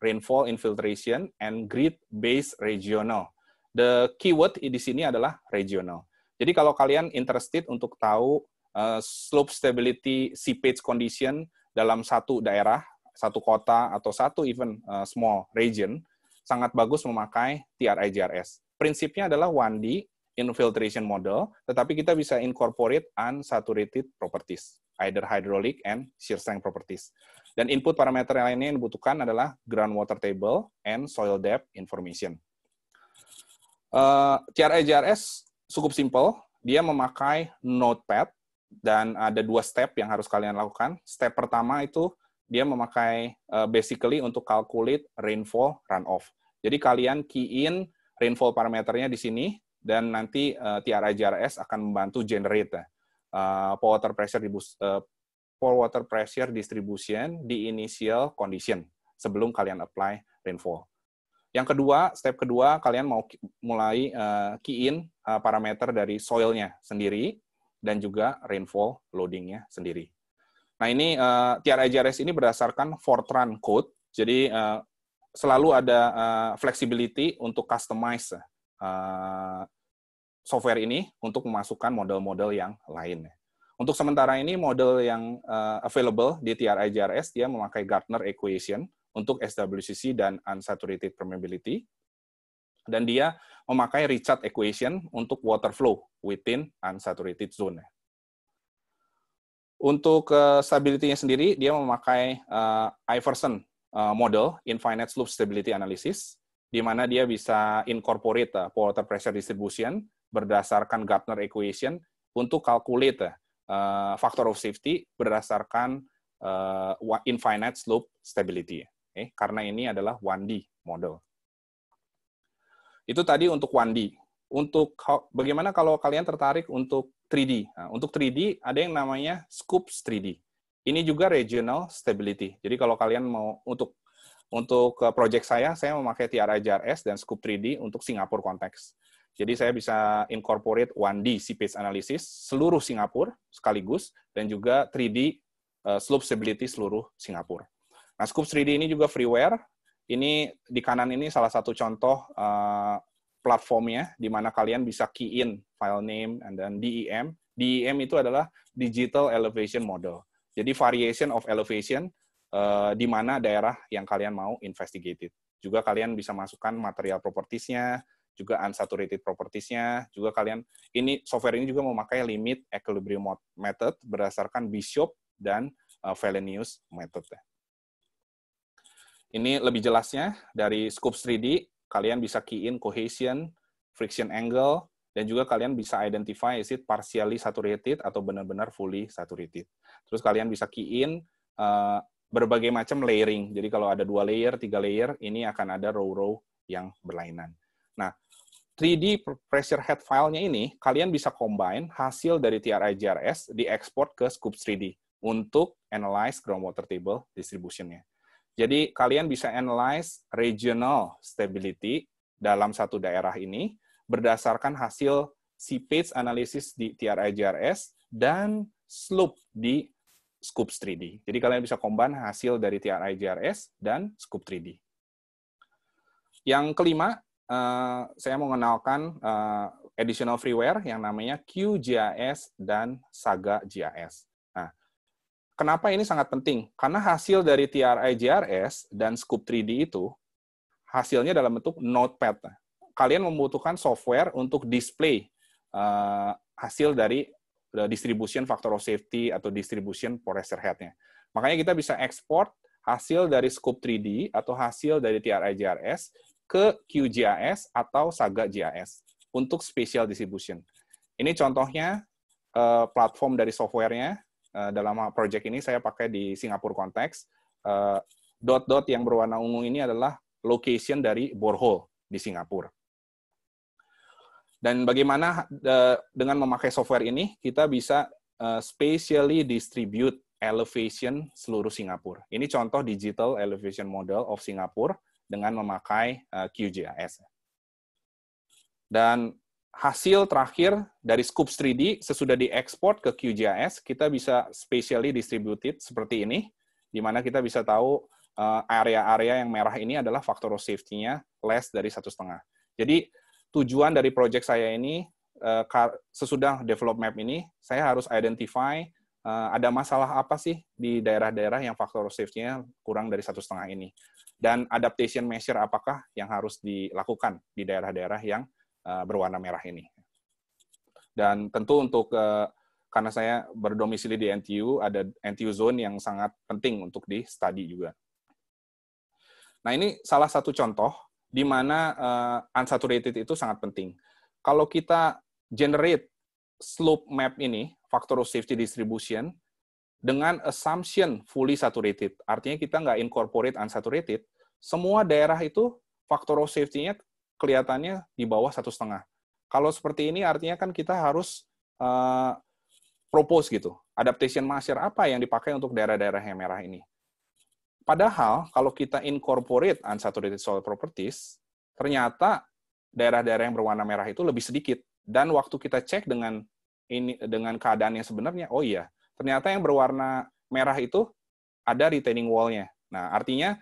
Speaker 3: Rainfall Infiltration and Grid Based Regional. The keyword di sini adalah regional. Jadi kalau kalian interested untuk tahu uh, slope stability seepage condition dalam satu daerah, satu kota, atau satu even uh, small region, sangat bagus memakai tri Prinsipnya adalah 1D infiltration model, tetapi kita bisa incorporate unsaturated properties, either hydraulic and shear strength properties. Dan input parameter yang lainnya yang dibutuhkan adalah groundwater table and soil depth information. Uh, eh, tri cukup simple, dia memakai notepad dan ada dua step yang harus kalian lakukan. Step pertama itu dia memakai uh, basically untuk calculate rainfall runoff. Jadi kalian key in rainfall parameternya di sini dan nanti uh, eh, TRI JRS akan membantu generate uh, eh, power water pressure uh, power water pressure distribution di initial condition sebelum kalian apply rainfall. Yang kedua, step kedua kalian mau mulai uh, key in uh, parameter dari soilnya sendiri dan juga rainfall loadingnya sendiri. Nah ini uh, eh, TRIGRS ini berdasarkan Fortran code, jadi uh, selalu ada uh, flexibility untuk customize uh, software ini untuk memasukkan model-model yang lain. Untuk sementara ini model yang uh, available di TRIGRS dia memakai Gartner Equation untuk SWCC dan unsaturated permeability dan dia memakai Richard equation untuk water flow within unsaturated zone. Untuk eh, stability-nya sendiri, dia memakai eh, Iverson eh, model, Infinite Slope Stability Analysis, di mana dia bisa incorporate water pressure distribution berdasarkan Gartner equation untuk calculate faktor factor of safety berdasarkan infinite slope stability. Karena ini adalah 1D model. Itu tadi untuk 1D. Untuk bagaimana kalau kalian tertarik untuk 3D? Nah, untuk 3D ada yang namanya Scoops 3D. Ini juga regional stability. Jadi kalau kalian mau untuk untuk eh, project saya, saya memakai Tiara JRS dan Scoop 3D untuk Singapura konteks. Jadi saya bisa incorporate 1D c analysis seluruh Singapura sekaligus dan juga 3D eh, slope stability seluruh Singapura. Nah, Scoop 3D ini juga freeware ini di kanan ini salah satu contoh uh, platformnya di mana kalian bisa key in file name and then DEM. DEM itu adalah Digital Elevation Model. Jadi variation of elevation uh, di mana daerah yang kalian mau investigated. Juga kalian bisa masukkan material propertiesnya, juga unsaturated propertiesnya, juga kalian ini software ini juga memakai limit equilibrium method berdasarkan Bishop dan uh, eh, Valenius method. Ini lebih jelasnya dari Scopes 3D, kalian bisa key in cohesion, friction angle, dan juga kalian bisa identify is it partially saturated atau benar-benar fully saturated. Terus kalian bisa key in uh, eh, berbagai macam layering. Jadi kalau ada dua layer, tiga layer, ini akan ada row-row yang berlainan. Nah, 3D pressure head filenya ini, kalian bisa combine hasil dari TRI-GRS diekspor ke Scoops 3D untuk analyze groundwater table distribution-nya. Jadi kalian bisa analyze regional stability dalam satu daerah ini berdasarkan hasil CPAGE analisis di tri dan slope di Scopes 3D. Jadi kalian bisa combine hasil dari tri dan Scoop 3D. Yang kelima, eh, saya mengenalkan eh, additional freeware yang namanya QGIS dan Saga GIS. Kenapa ini sangat penting? Karena hasil dari TRI JRS dan Scoop 3D itu hasilnya dalam bentuk notepad. Kalian membutuhkan software untuk display uh, hasil dari eh, distribution factor of safety atau distribution poresser head-nya. Makanya kita bisa ekspor hasil dari Scoop 3D atau hasil dari TRI JRS ke QGIS atau Saga GIS untuk spatial distribution. Ini contohnya eh, platform dari software-nya Eh, dalam project ini saya pakai di Singapura konteks. Eh, dot-dot yang berwarna ungu ini adalah location dari borehole di Singapura. Dan bagaimana eh, dengan memakai software ini kita bisa spatially distribute elevation seluruh Singapura. Ini contoh digital elevation model of Singapura dengan memakai QGIS. Dan hasil terakhir dari Scoops 3D sesudah diekspor ke QGIS, kita bisa spatially distributed seperti ini, di mana kita bisa tahu eh, area-area yang merah ini adalah faktor safety-nya less dari satu setengah. Jadi tujuan dari project saya ini eh, sesudah develop map ini, saya harus identify eh, ada masalah apa sih di daerah-daerah yang faktor safety-nya kurang dari satu setengah ini, dan adaptation measure apakah yang harus dilakukan di daerah-daerah yang Eh, berwarna merah ini. Dan tentu untuk eh, karena saya berdomisili di NTU, ada NTU zone yang sangat penting untuk di study juga. Nah, ini salah satu contoh di mana eh, unsaturated itu sangat penting. Kalau kita generate slope map ini, factor of safety distribution, dengan assumption fully saturated, artinya kita nggak incorporate unsaturated, semua daerah itu factor of safety-nya kelihatannya di bawah satu setengah. Kalau seperti ini artinya kan kita harus uh, propose gitu, adaptation masir apa yang dipakai untuk daerah-daerah yang merah ini. Padahal kalau kita incorporate unsaturated soil properties, ternyata daerah-daerah yang berwarna merah itu lebih sedikit. Dan waktu kita cek dengan ini dengan keadaan yang sebenarnya, oh iya, ternyata yang berwarna merah itu ada retaining wall-nya. Nah, artinya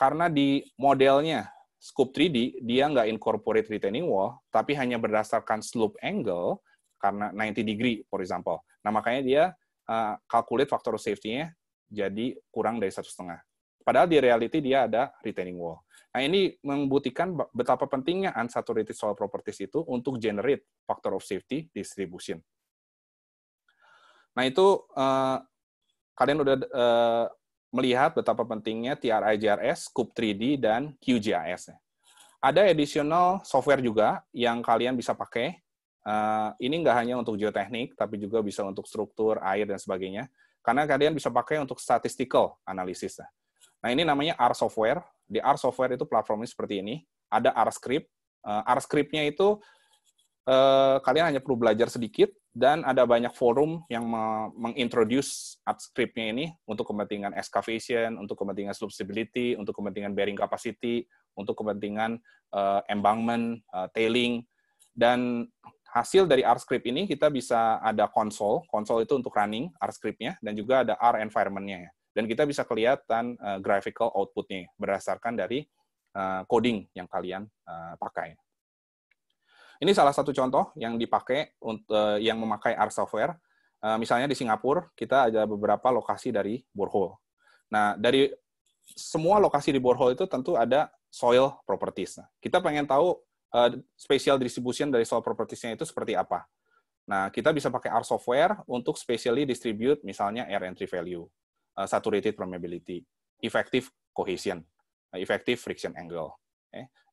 Speaker 3: karena di modelnya scope 3D dia nggak incorporate retaining wall, tapi hanya berdasarkan slope angle karena 90 degree, for example. Nah makanya dia uh, calculate faktor safety-nya jadi kurang dari satu setengah. Padahal di reality dia ada retaining wall. Nah ini membuktikan betapa pentingnya unsaturated soil properties itu untuk generate factor of safety distribution. Nah itu uh, kalian udah uh, melihat betapa pentingnya TRI-JRS, 3D, dan QGIS. Ada additional software juga yang kalian bisa pakai. Eh, ini nggak hanya untuk geoteknik, tapi juga bisa untuk struktur, air, dan sebagainya. Karena kalian bisa pakai untuk statistical analysis. Nah, ini namanya R software. Di R software itu platformnya seperti ini. Ada R script. Eh, R script-nya itu eh, kalian hanya perlu belajar sedikit, dan ada banyak forum yang mengintroduce scriptnya ini untuk kepentingan excavation, untuk kepentingan subsibility, untuk kepentingan bearing capacity, untuk kepentingan uh, embankment, uh, tailing, dan hasil dari R-script ini kita bisa ada konsol, konsol itu untuk running R-scriptnya, dan juga ada R environment-nya. Ya. Dan kita bisa kelihatan uh, graphical output-nya ya, berdasarkan dari uh, coding yang kalian uh, pakai. Ini salah satu contoh yang dipakai untuk eh, yang memakai R software. Eh, misalnya di Singapura kita ada beberapa lokasi dari borehole. Nah dari semua lokasi di borehole itu tentu ada soil properties. Nah, kita pengen tahu eh, spatial distribution dari soil propertiesnya itu seperti apa. Nah, kita bisa pakai R software untuk spatially distribute misalnya air entry value, saturated permeability, effective cohesion, effective friction angle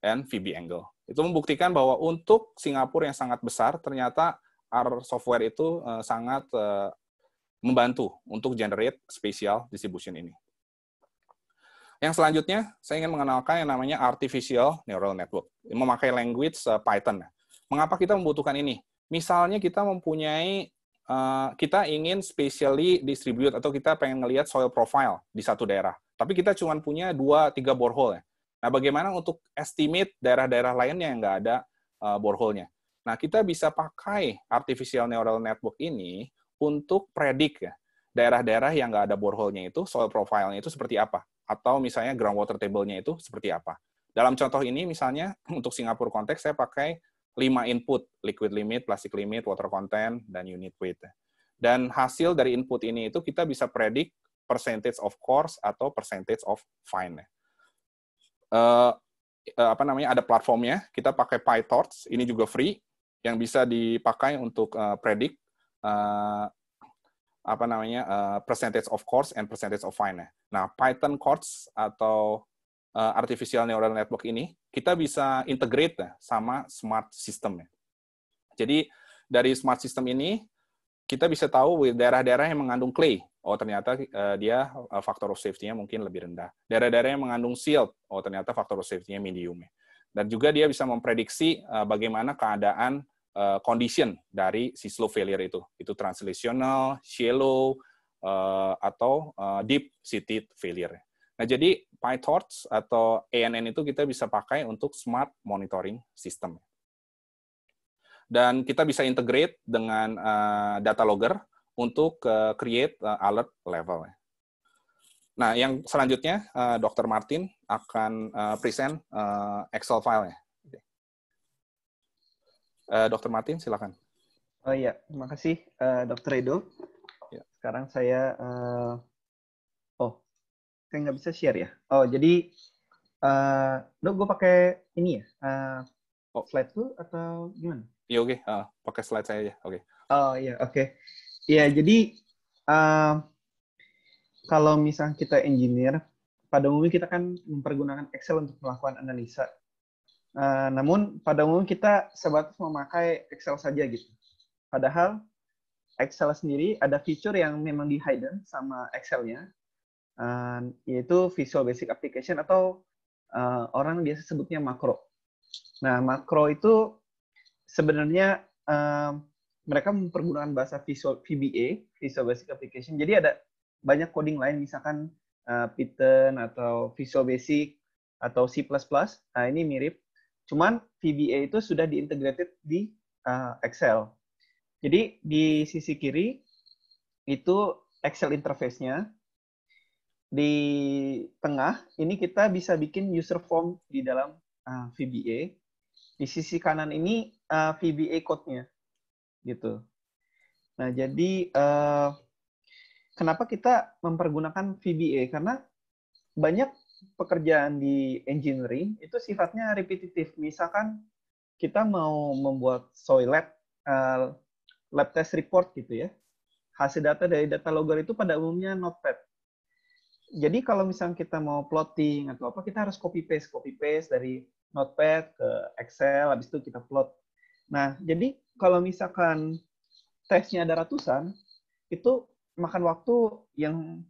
Speaker 3: and VB angle. Itu membuktikan bahwa untuk Singapura yang sangat besar, ternyata R software itu uh, sangat uh, membantu untuk generate spatial distribution ini. Yang selanjutnya, saya ingin mengenalkan yang namanya artificial neural network, memakai language uh, Python. Mengapa kita membutuhkan ini? Misalnya kita mempunyai Uh, kita ingin spatially distribute atau kita pengen melihat soil profile di satu daerah. Tapi kita cuma punya dua tiga borehole ya. Nah, bagaimana untuk estimate daerah-daerah lainnya yang nggak ada uh, borehole-nya? Nah, kita bisa pakai artificial neural network ini untuk predik ya, daerah-daerah yang nggak ada borehole-nya itu, soil profile-nya itu seperti apa? Atau misalnya groundwater table-nya itu seperti apa? Dalam contoh ini misalnya untuk Singapura konteks saya pakai 5 input, liquid limit, plastic limit, water content, dan unit weight. Dan hasil dari input ini itu kita bisa predik percentage of course atau percentage of fine uh, apa namanya ada platformnya. Kita pakai PyTorch, ini juga free yang bisa dipakai untuk uh, eh, predik uh, apa namanya uh, percentage of course and percentage of fine. Nah, Python course atau uh, artificial neural network ini kita bisa integrate ya sama smart system Jadi dari smart system ini kita bisa tahu daerah-daerah yang mengandung clay oh ternyata uh, dia uh, faktor of safety-nya mungkin lebih rendah. Daerah-daerah yang mengandung shield, oh ternyata faktor of safety-nya medium. Dan juga dia bisa memprediksi uh, bagaimana keadaan uh, condition dari si slow failure itu. Itu translational, shallow, uh, atau uh, deep seated failure. Nah, jadi PyTorch atau ANN itu kita bisa pakai untuk smart monitoring system. Dan kita bisa integrate dengan uh, data logger untuk uh, create uh, alert level. Ya. Nah, yang selanjutnya uh, eh, Dr. Martin akan uh, present uh, Excel file-nya. Uh, Dr. Martin, silakan.
Speaker 4: Oh iya, terima kasih uh, Dr. Edo. Ya. Sekarang saya uh, oh, saya nggak bisa share ya. Oh, jadi uh, Dok, gue pakai ini ya. Uh,
Speaker 3: oh. slide tuh atau gimana? Iya, oke. Okay. Uh, pakai slide saya aja. Oke. Okay.
Speaker 4: Oh iya, oke. Okay. Ya, jadi uh, kalau misalnya kita engineer, pada umumnya kita kan mempergunakan Excel untuk melakukan analisa. Uh, namun pada umumnya kita sebatas memakai Excel saja gitu. Padahal Excel sendiri ada fitur yang memang di hidden sama Excel-nya, uh, yaitu Visual Basic Application atau uh, orang biasa sebutnya makro. Nah, makro itu sebenarnya uh, mereka mempergunakan bahasa visual VBA Visual Basic Application jadi ada banyak coding lain misalkan uh, Python atau Visual Basic atau C++. Nah, ini mirip. Cuman VBA itu sudah diintegrated di uh, Excel. Jadi di sisi kiri itu Excel interface-nya. Di tengah ini kita bisa bikin user form di dalam uh, eh, VBA. Di sisi kanan ini uh, VBA code-nya gitu. Nah, jadi uh, kenapa kita mempergunakan VBA? Karena banyak pekerjaan di engineering itu sifatnya repetitif. Misalkan kita mau membuat soil lab, uh, lab test report gitu ya. Hasil data dari data logger itu pada umumnya notepad. Jadi kalau misalnya kita mau plotting atau apa, kita harus copy paste, copy paste dari notepad ke Excel, habis itu kita plot Nah, jadi kalau misalkan tesnya ada ratusan, itu makan waktu yang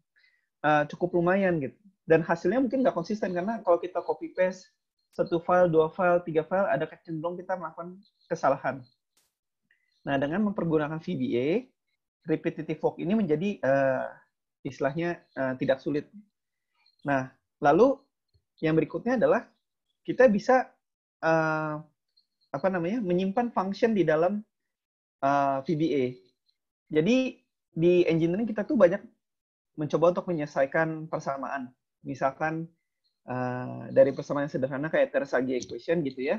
Speaker 4: uh, cukup lumayan gitu. Dan hasilnya mungkin nggak konsisten karena kalau kita copy paste satu file, dua file, tiga file, ada kecenderung kita melakukan kesalahan. Nah, dengan mempergunakan VBA, repetitive work ini menjadi uh, istilahnya uh, tidak sulit. Nah, lalu yang berikutnya adalah kita bisa uh, apa namanya menyimpan function di dalam uh, VBA. Jadi di engineering kita tuh banyak mencoba untuk menyelesaikan persamaan. Misalkan uh, dari persamaan yang sederhana kayak Terzaghi equation gitu ya,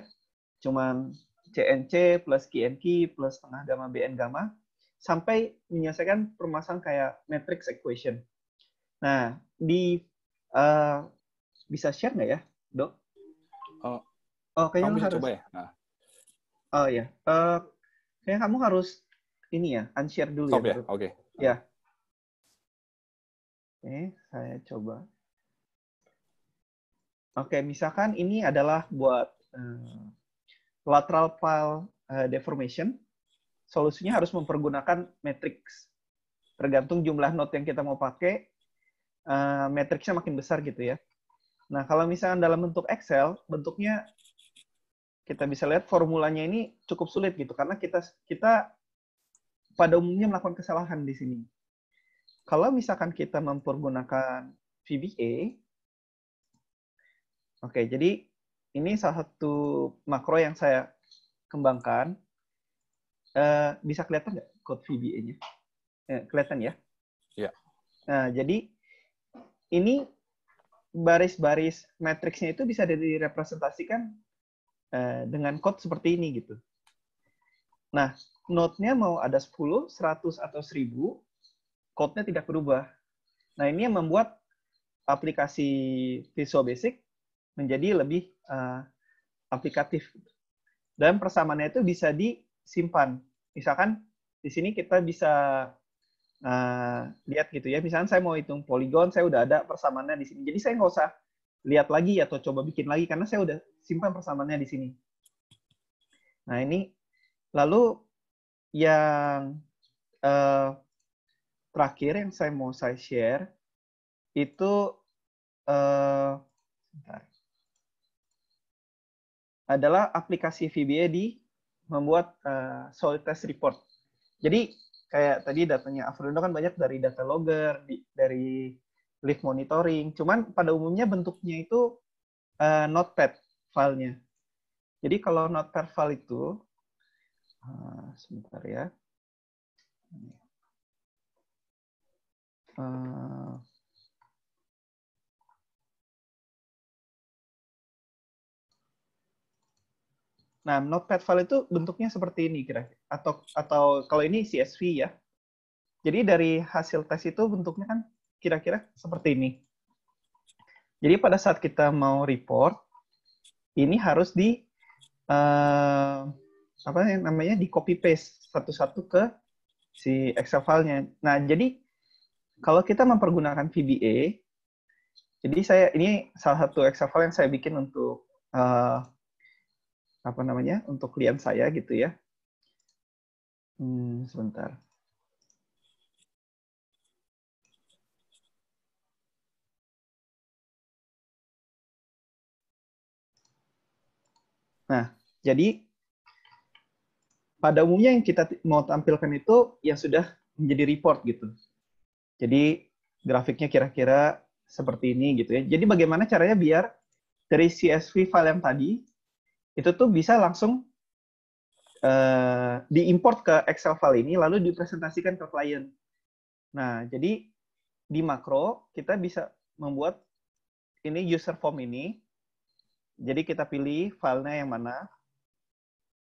Speaker 4: cuman CNC plus QNQ plus tengah gamma BN gamma sampai menyelesaikan permasalahan kayak matrix equation. Nah, di uh, bisa share nggak ya, dok? Oh, oh kayaknya harus. coba ya. Nah. Oh ya, uh, kayaknya kamu harus ini ya, unshare dulu Stop ya. ya? Oke. Okay. Ya. Oke, okay, saya coba. Oke, okay, misalkan ini adalah buat uh, lateral file uh, deformation. Solusinya harus mempergunakan matrix. Tergantung jumlah node yang kita mau pakai, uh, matrixnya makin besar gitu ya. Nah, kalau misalkan dalam bentuk Excel, bentuknya kita bisa lihat formulanya ini cukup sulit gitu karena kita kita pada umumnya melakukan kesalahan di sini. Kalau misalkan kita mempergunakan VBA, oke, okay, jadi ini salah satu makro yang saya kembangkan. Uh, bisa kelihatan nggak code VBA-nya? Eh, kelihatan ya? Iya. Yeah. Nah, jadi ini baris-baris matriksnya itu bisa direpresentasikan Eh, dengan code seperti ini gitu. Nah, node-nya mau ada 10, 100, atau 1000, code-nya tidak berubah. Nah, ini yang membuat aplikasi Visual Basic menjadi lebih uh, aplikatif. Dan persamaannya itu bisa disimpan. Misalkan di sini kita bisa uh, lihat gitu ya. Misalkan saya mau hitung poligon, saya udah ada persamaannya di sini. Jadi saya nggak usah lihat lagi atau coba bikin lagi karena saya udah simpan persamaannya di sini. Nah ini lalu yang uh, terakhir yang saya mau saya share itu uh, adalah aplikasi VBA di membuat uh, soil test report. Jadi kayak tadi datanya Afrindo kan banyak dari data logger, di, dari live monitoring. Cuman pada umumnya bentuknya itu uh, notepad filenya. Jadi kalau notepad file itu, uh, sebentar ya. Uh, Nah, notepad file itu bentuknya seperti ini kira atau atau kalau ini CSV ya. Jadi dari hasil tes itu bentuknya kan kira-kira seperti ini. Jadi pada saat kita mau report, ini harus di uh, apa yang namanya di copy paste satu-satu ke si Excel filenya. Nah, jadi kalau kita mempergunakan VBA, jadi saya ini salah satu Excel file yang saya bikin untuk uh, apa namanya untuk klien saya gitu ya. Hmm, sebentar. Nah, jadi pada umumnya yang kita mau tampilkan itu yang sudah menjadi report gitu. Jadi grafiknya kira-kira seperti ini gitu ya. Jadi bagaimana caranya biar dari CSV file yang tadi itu tuh bisa langsung uh, diimport ke Excel file ini lalu dipresentasikan ke klien. Nah, jadi di makro kita bisa membuat ini user form ini jadi kita pilih filenya yang mana.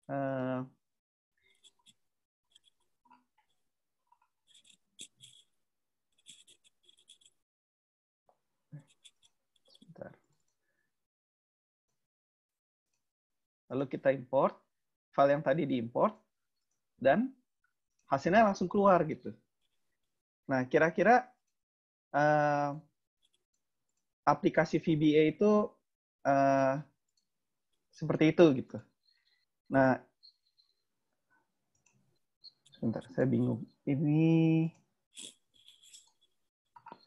Speaker 4: Uh, Lalu kita import file yang tadi diimport dan hasilnya langsung keluar gitu. Nah, kira-kira uh, aplikasi VBA itu Eh, seperti itu gitu. Nah, sebentar saya bingung. Ini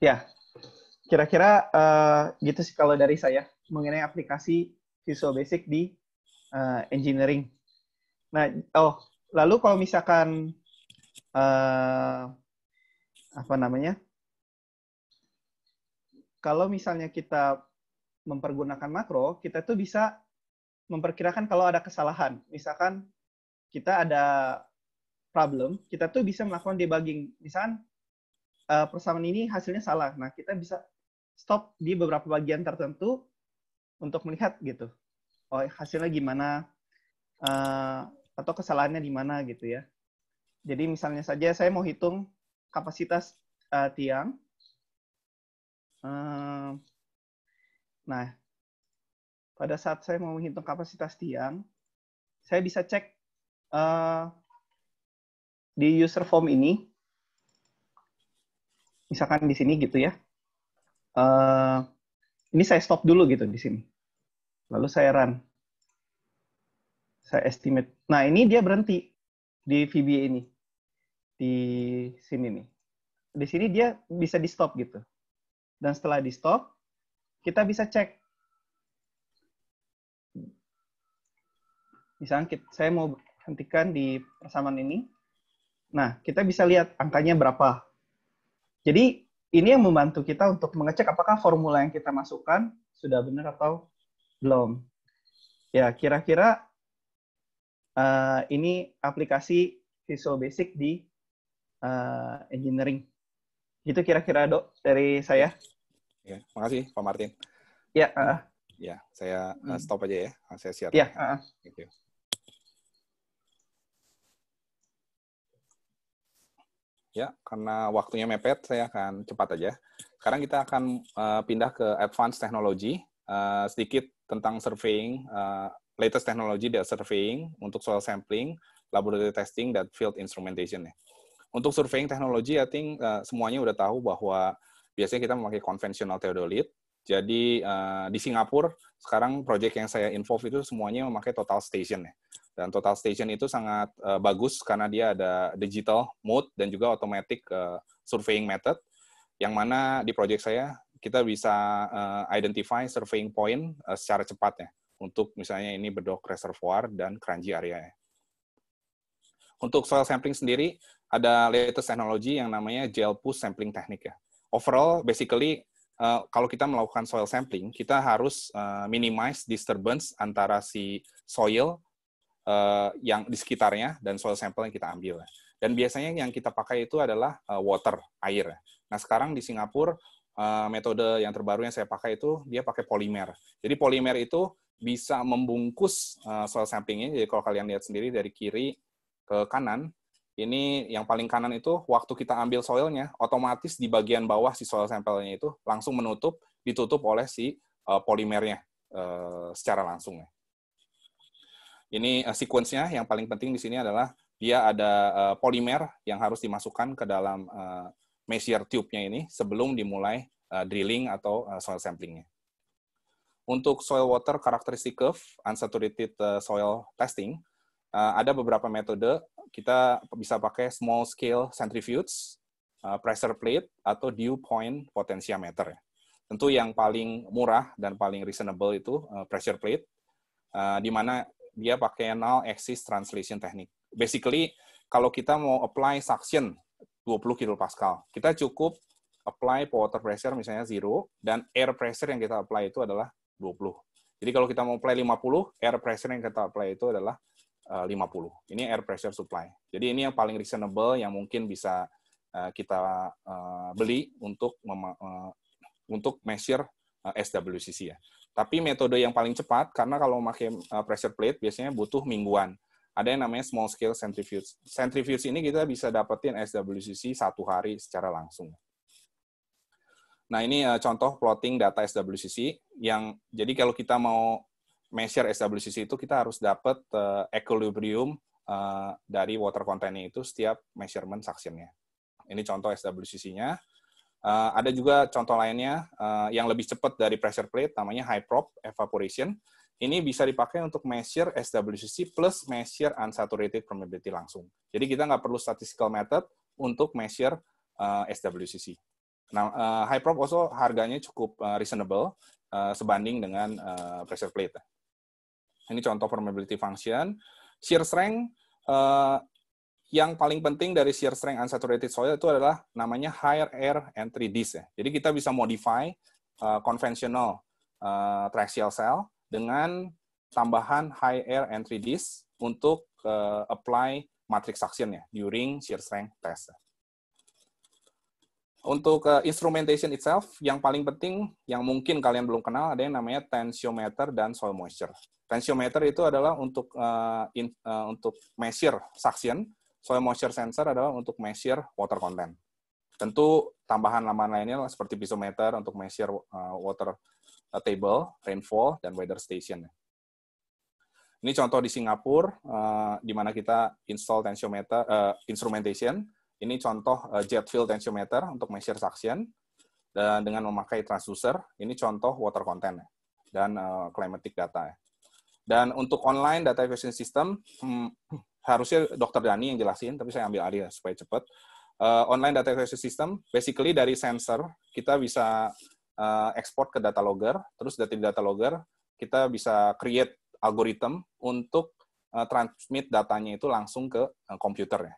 Speaker 4: ya kira-kira uh, gitu sih kalau dari saya mengenai aplikasi Visual Basic di uh, engineering. Nah, oh lalu kalau misalkan uh, apa namanya? Kalau misalnya kita mempergunakan makro, kita tuh bisa memperkirakan kalau ada kesalahan. Misalkan kita ada problem, kita tuh bisa melakukan debugging. Misalkan uh, eh, persamaan ini hasilnya salah. Nah, kita bisa stop di beberapa bagian tertentu untuk melihat gitu. Oh, hasilnya gimana? Uh, atau kesalahannya di mana gitu ya. Jadi misalnya saja saya mau hitung kapasitas uh, tiang. Uh, Nah, pada saat saya mau menghitung kapasitas tiang, saya bisa cek uh, di user form ini, misalkan di sini gitu ya. Uh, ini saya stop dulu gitu di sini. Lalu saya run. Saya estimate. Nah, ini dia berhenti di VBA ini. Di sini nih. Di sini dia bisa di stop gitu. Dan setelah di stop, kita bisa cek. Misalnya saya mau hentikan di persamaan ini. Nah, kita bisa lihat angkanya berapa. Jadi, ini yang membantu kita untuk mengecek apakah formula yang kita masukkan sudah benar atau belum. Ya, kira-kira uh, ini aplikasi Visual Basic di uh, engineering. Itu kira-kira, dok, dari saya.
Speaker 3: Ya, makasih Pak
Speaker 4: Martin. Ya, uh,
Speaker 3: ya, saya uh, stop aja ya. Eh, saya siap. Ya, uh, Ya, karena waktunya mepet, saya akan cepat aja. Sekarang kita akan uh, pindah ke advanced technology, uh, sedikit tentang surveying, uh, latest technology dari surveying untuk soil sampling, laboratory testing, dan field instrumentation. Untuk surveying technology, I think uh, semuanya udah tahu bahwa biasanya kita memakai konvensional teodolit. Jadi eh, di Singapura sekarang proyek yang saya involve itu semuanya memakai total station ya. Dan total station itu sangat eh, bagus karena dia ada digital mode dan juga automatic eh, surveying method yang mana di proyek saya kita bisa identify surveying point secara cepat ya untuk misalnya ini bedok reservoir dan keranji area. Ya. Untuk soil sampling sendiri ada latest teknologi yang namanya gel push sampling teknik ya overall basically uh, kalau kita melakukan soil sampling, kita harus uh, minimize disturbance antara si soil uh, yang di sekitarnya dan soil sampel yang kita ambil. Dan biasanya yang kita pakai itu adalah uh, water, air. Nah, sekarang di Singapura uh, metode yang terbaru yang saya pakai itu dia pakai polimer. Jadi polimer itu bisa membungkus uh, soil samplingnya. Jadi kalau kalian lihat sendiri dari kiri ke kanan ini yang paling kanan itu waktu kita ambil soilnya, otomatis di bagian bawah si soil sampelnya itu langsung menutup, ditutup oleh si uh, eh, polimernya uh, eh, secara langsung. Ini uh, sequence-nya yang paling penting di sini adalah dia ada uh, polimer yang harus dimasukkan ke dalam uh, measure tube-nya ini sebelum dimulai uh, drilling atau uh, soil sampling-nya. Untuk soil water characteristic curve, unsaturated uh, soil testing, uh, ada beberapa metode kita bisa pakai small scale centrifuge, uh, eh, pressure plate atau dew point potentiometer. Tentu yang paling murah dan paling reasonable itu uh, pressure plate, uh, di mana dia pakai null axis translation teknik. Basically, kalau kita mau apply suction 20 kilopascal, kita cukup apply water pressure misalnya 0, dan air pressure yang kita apply itu adalah 20. Jadi kalau kita mau apply 50, air pressure yang kita apply itu adalah 50. Eh, ini air pressure supply. Jadi ini yang paling reasonable yang mungkin bisa eh, kita eh, beli untuk untuk measure SWCC ya. Tapi metode yang paling cepat karena kalau memakai pressure plate biasanya butuh mingguan. Ada yang namanya small scale centrifuge. Centrifuge ini kita bisa dapetin SWCC satu hari secara langsung. Nah ini contoh plotting data SWCC yang jadi kalau kita mau measure establishes itu kita harus dapat uh, eh, equilibrium uh, dari water contentnya itu setiap measurement saksinya. Ini contoh swcc nya Uh, ada juga contoh lainnya uh, yang lebih cepat dari pressure plate, namanya high prop evaporation. Ini bisa dipakai untuk measure SWCC plus measure unsaturated permeability langsung. Jadi kita nggak perlu statistical method untuk measure uh, SWCC. Nah, uh, high prop also harganya cukup uh, reasonable uh, sebanding dengan uh, pressure plate. Ini contoh permeability function. Shear strength eh, yang paling penting dari shear strength unsaturated soil itu adalah namanya higher air entry disk. Ya. Jadi kita bisa modify uh, conventional uh, eh, triaxial cell dengan tambahan high air entry disk untuk uh, apply matrix suction ya during shear strength test untuk uh, instrumentation itself, yang paling penting, yang mungkin kalian belum kenal, ada yang namanya tensiometer dan soil moisture. Tensiometer itu adalah untuk uh, in, uh, untuk measure suction, soil moisture sensor adalah untuk measure water content. Tentu tambahan laman lainnya seperti piezometer untuk measure uh, water uh, table, rainfall, dan weather station. Ini contoh di Singapura, uh, di mana kita install tensiometer, uh, instrumentation, ini contoh eh, jet fuel tensiometer untuk measure suction dan dengan memakai transducer. Ini contoh water content dan eh, climatic data. Dan untuk online data efficiency system hmm, harusnya Dokter Dani yang jelasin, tapi saya ambil alih supaya cepat. Uh, eh, online data efficiency system basically dari sensor kita bisa uh, ekspor ke data logger, terus dari data logger kita bisa create algoritma untuk uh, transmit datanya itu langsung ke uh, komputer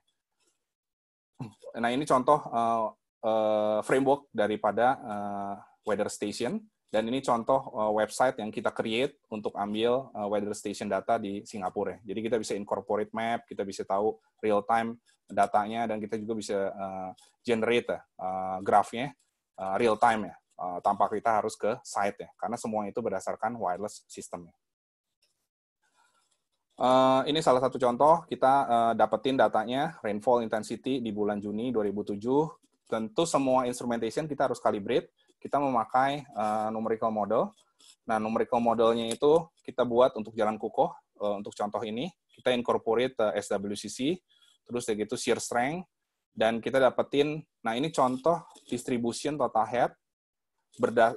Speaker 3: Nah ini contoh uh, uh, framework daripada uh, weather station dan ini contoh uh, website yang kita create untuk ambil uh, weather station data di Singapura. Jadi kita bisa incorporate map, kita bisa tahu real time datanya dan kita juga bisa uh, generate uh, grafnya uh, real time ya uh, tanpa kita harus ke site ya karena semua itu berdasarkan wireless sistemnya. Eh, ini salah satu contoh kita uh, dapetin datanya rainfall intensity di bulan Juni 2007. Tentu semua instrumentation kita harus calibrate. Kita memakai uh, numerical model. Nah, numerical modelnya itu kita buat untuk jalan kukuh. uh, untuk contoh ini. Kita incorporate uh, SWCC, terus segitu shear strength dan kita dapetin. Nah, ini contoh distribution total head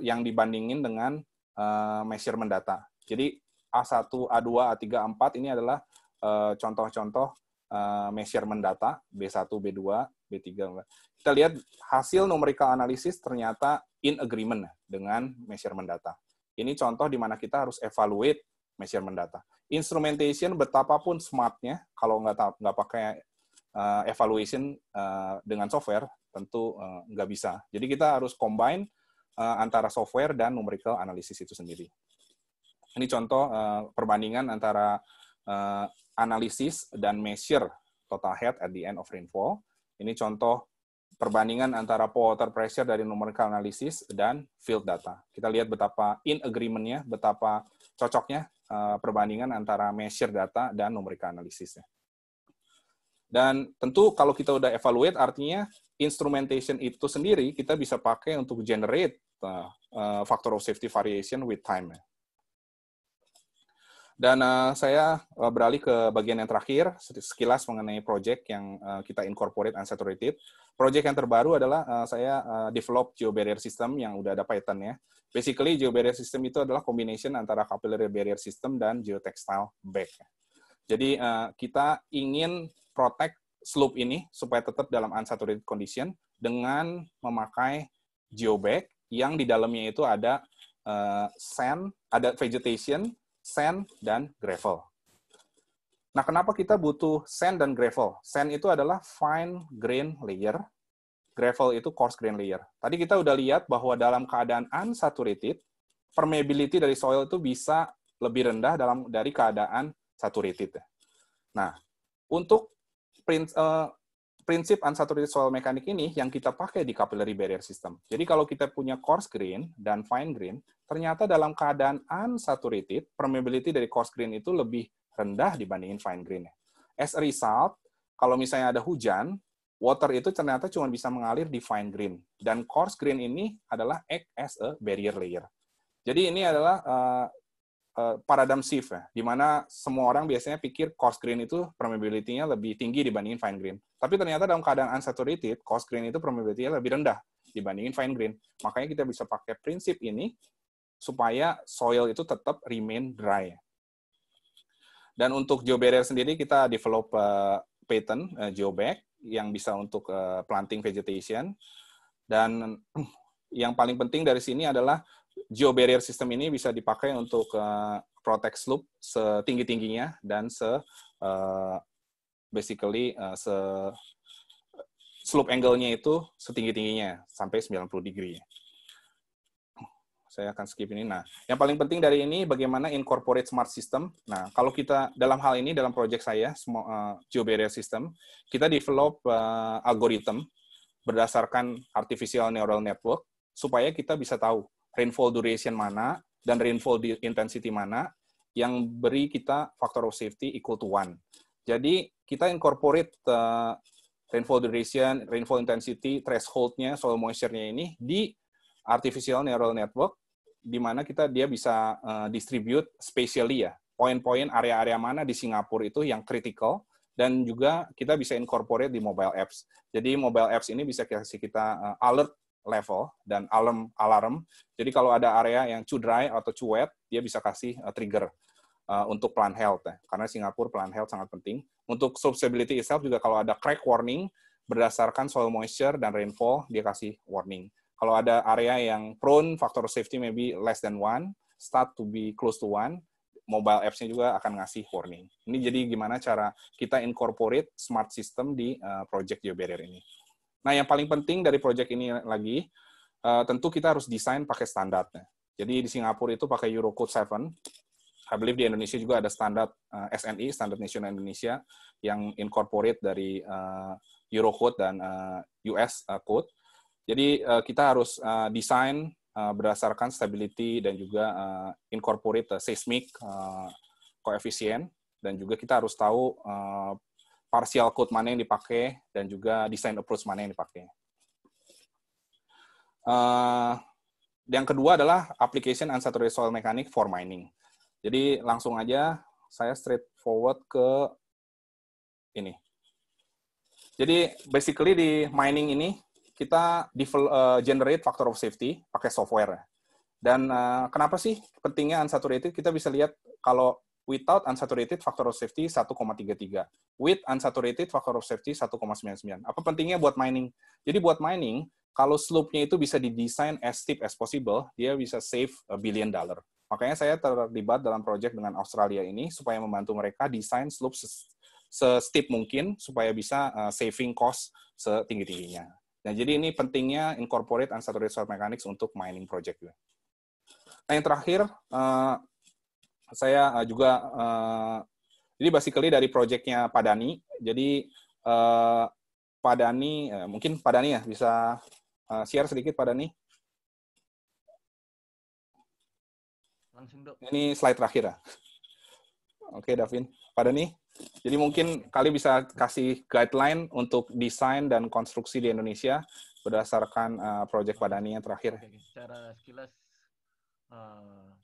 Speaker 3: yang dibandingin dengan uh, measurement data. Jadi A1, A2, A3, A4 ini adalah eh, contoh-contoh eh, measurement data B1, B2, B3. Kita lihat hasil numerical analysis ternyata in agreement dengan measurement data. Ini contoh di mana kita harus evaluate measurement data. Instrumentation betapapun smartnya, kalau nggak nggak pakai eh, evaluation dengan software tentu nggak bisa. Jadi kita harus combine antara software dan numerical analysis itu sendiri. Ini contoh uh, perbandingan antara uh, analisis dan measure total head at the end of rainfall. Ini contoh perbandingan antara water pressure dari numerical analysis dan field data. Kita lihat betapa in agreement-nya, betapa cocoknya uh, perbandingan antara measure data dan numerical analysis-nya. Dan tentu kalau kita udah evaluate, artinya instrumentation itu sendiri kita bisa pakai untuk generate uh, uh, factor of safety variation with time. Dan uh, saya eh, beralih ke bagian yang terakhir, sekilas mengenai project yang uh, kita incorporate unsaturated. Project yang terbaru adalah uh, saya uh, develop geobarrier system yang udah ada Python-nya. Basically, geobarrier system itu adalah combination antara capillary barrier system dan geotextile bag. Jadi uh, kita ingin protect slope ini supaya tetap dalam unsaturated condition dengan memakai geobag yang di dalamnya itu ada uh, sand, ada vegetation, sand dan gravel. Nah, kenapa kita butuh sand dan gravel? Sand itu adalah fine grain layer, gravel itu coarse grain layer. Tadi kita udah lihat bahwa dalam keadaan unsaturated, permeability dari soil itu bisa lebih rendah dalam dari keadaan saturated. Nah, untuk eh, prinsip unsaturated soil mechanic ini yang kita pakai di capillary barrier system. Jadi kalau kita punya coarse grain dan fine grain, ternyata dalam keadaan unsaturated, permeability dari coarse grain itu lebih rendah dibandingin fine grain. As a result, kalau misalnya ada hujan, water itu ternyata cuma bisa mengalir di fine grain. Dan coarse grain ini adalah act as a barrier layer. Jadi ini adalah uh, Paradam eh, paradigm shift ya, di mana semua orang biasanya pikir coarse grain itu permeability-nya lebih tinggi dibandingin fine grain. Tapi ternyata dalam keadaan unsaturated, coarse grain itu permeability-nya lebih rendah dibandingin fine grain. Makanya kita bisa pakai prinsip ini supaya soil itu tetap remain dry. Dan untuk geobarrier sendiri kita develop uh, eh, patent uh, eh, geobag yang bisa untuk uh, planting vegetation dan yang paling penting dari sini adalah geo barrier system ini bisa dipakai untuk uh, protect slope setinggi tingginya dan se uh, basically uh, se slope angle-nya itu setinggi tingginya sampai 90 degree. Saya akan skip ini. Nah, yang paling penting dari ini bagaimana incorporate smart system. Nah, kalau kita dalam hal ini dalam project saya uh, geo barrier system, kita develop uh, algorithm berdasarkan artificial neural network supaya kita bisa tahu rainfall duration mana, dan rainfall intensity mana, yang beri kita factor of safety equal to one. Jadi kita incorporate uh, rainfall duration, rainfall intensity, threshold-nya, soil moisture-nya ini di artificial neural network, di mana kita dia bisa uh, distribute spatially ya, poin-poin area-area mana di Singapura itu yang critical, dan juga kita bisa incorporate di mobile apps. Jadi mobile apps ini bisa kasih kita eh, alert level dan alarm alarm. Jadi kalau ada area yang too dry atau too wet, dia bisa kasih uh, trigger uh, untuk plan health. Ya. Karena Singapura plan health sangat penting. Untuk substability itself juga kalau ada crack warning berdasarkan soil moisture dan rainfall, dia kasih warning. Kalau ada area yang prone, faktor safety maybe less than one, start to be close to one, mobile apps-nya juga akan ngasih warning. Ini jadi gimana cara kita incorporate smart system di uh, project GeoBarrier ini. Nah, yang paling penting dari proyek ini lagi, uh, tentu kita harus desain pakai standarnya. Jadi di Singapura itu pakai Eurocode 7. I believe di Indonesia juga ada standar uh, eh, SNI, Standar Nasional Indonesia, yang incorporate dari uh, Eurocode dan uh, US uh, Code. Jadi uh, kita harus uh, desain uh, berdasarkan stability dan juga uh, incorporate uh, seismic uh, koefisien dan juga kita harus tahu uh, partial code mana yang dipakai dan juga design approach mana yang dipakai. Uh, yang kedua adalah application unsaturated soil mechanics for mining. Jadi langsung aja saya straight forward ke ini. Jadi basically di mining ini kita uh, generate factor of safety pakai software. Dan uh, kenapa sih pentingnya unsaturated? Kita bisa lihat kalau without unsaturated factor of safety 1,33, with unsaturated factor of safety 1,99. Apa pentingnya buat mining? Jadi buat mining, kalau slope-nya itu bisa didesain as steep as possible, dia bisa save a billion dollar. Makanya saya terlibat dalam project dengan Australia ini supaya membantu mereka desain slope se-steep mungkin supaya bisa eh, saving cost setinggi-tingginya. Nah, jadi ini pentingnya incorporate unsaturated soil mechanics untuk mining project. Nah, yang terakhir, eh, saya uh, juga uh, jadi basically dari proyeknya Pak Dani. Jadi uh, Pak Dani uh, mungkin Pak Dani ya bisa uh, share sedikit Pak Dani. Langsung dok. Ini slide terakhir ya. Oke okay, Davin, Pak Dani. Jadi mungkin kali bisa kasih guideline untuk desain dan konstruksi di Indonesia berdasarkan uh, proyek Pak Dani yang terakhir.
Speaker 2: Secara sekilas uh,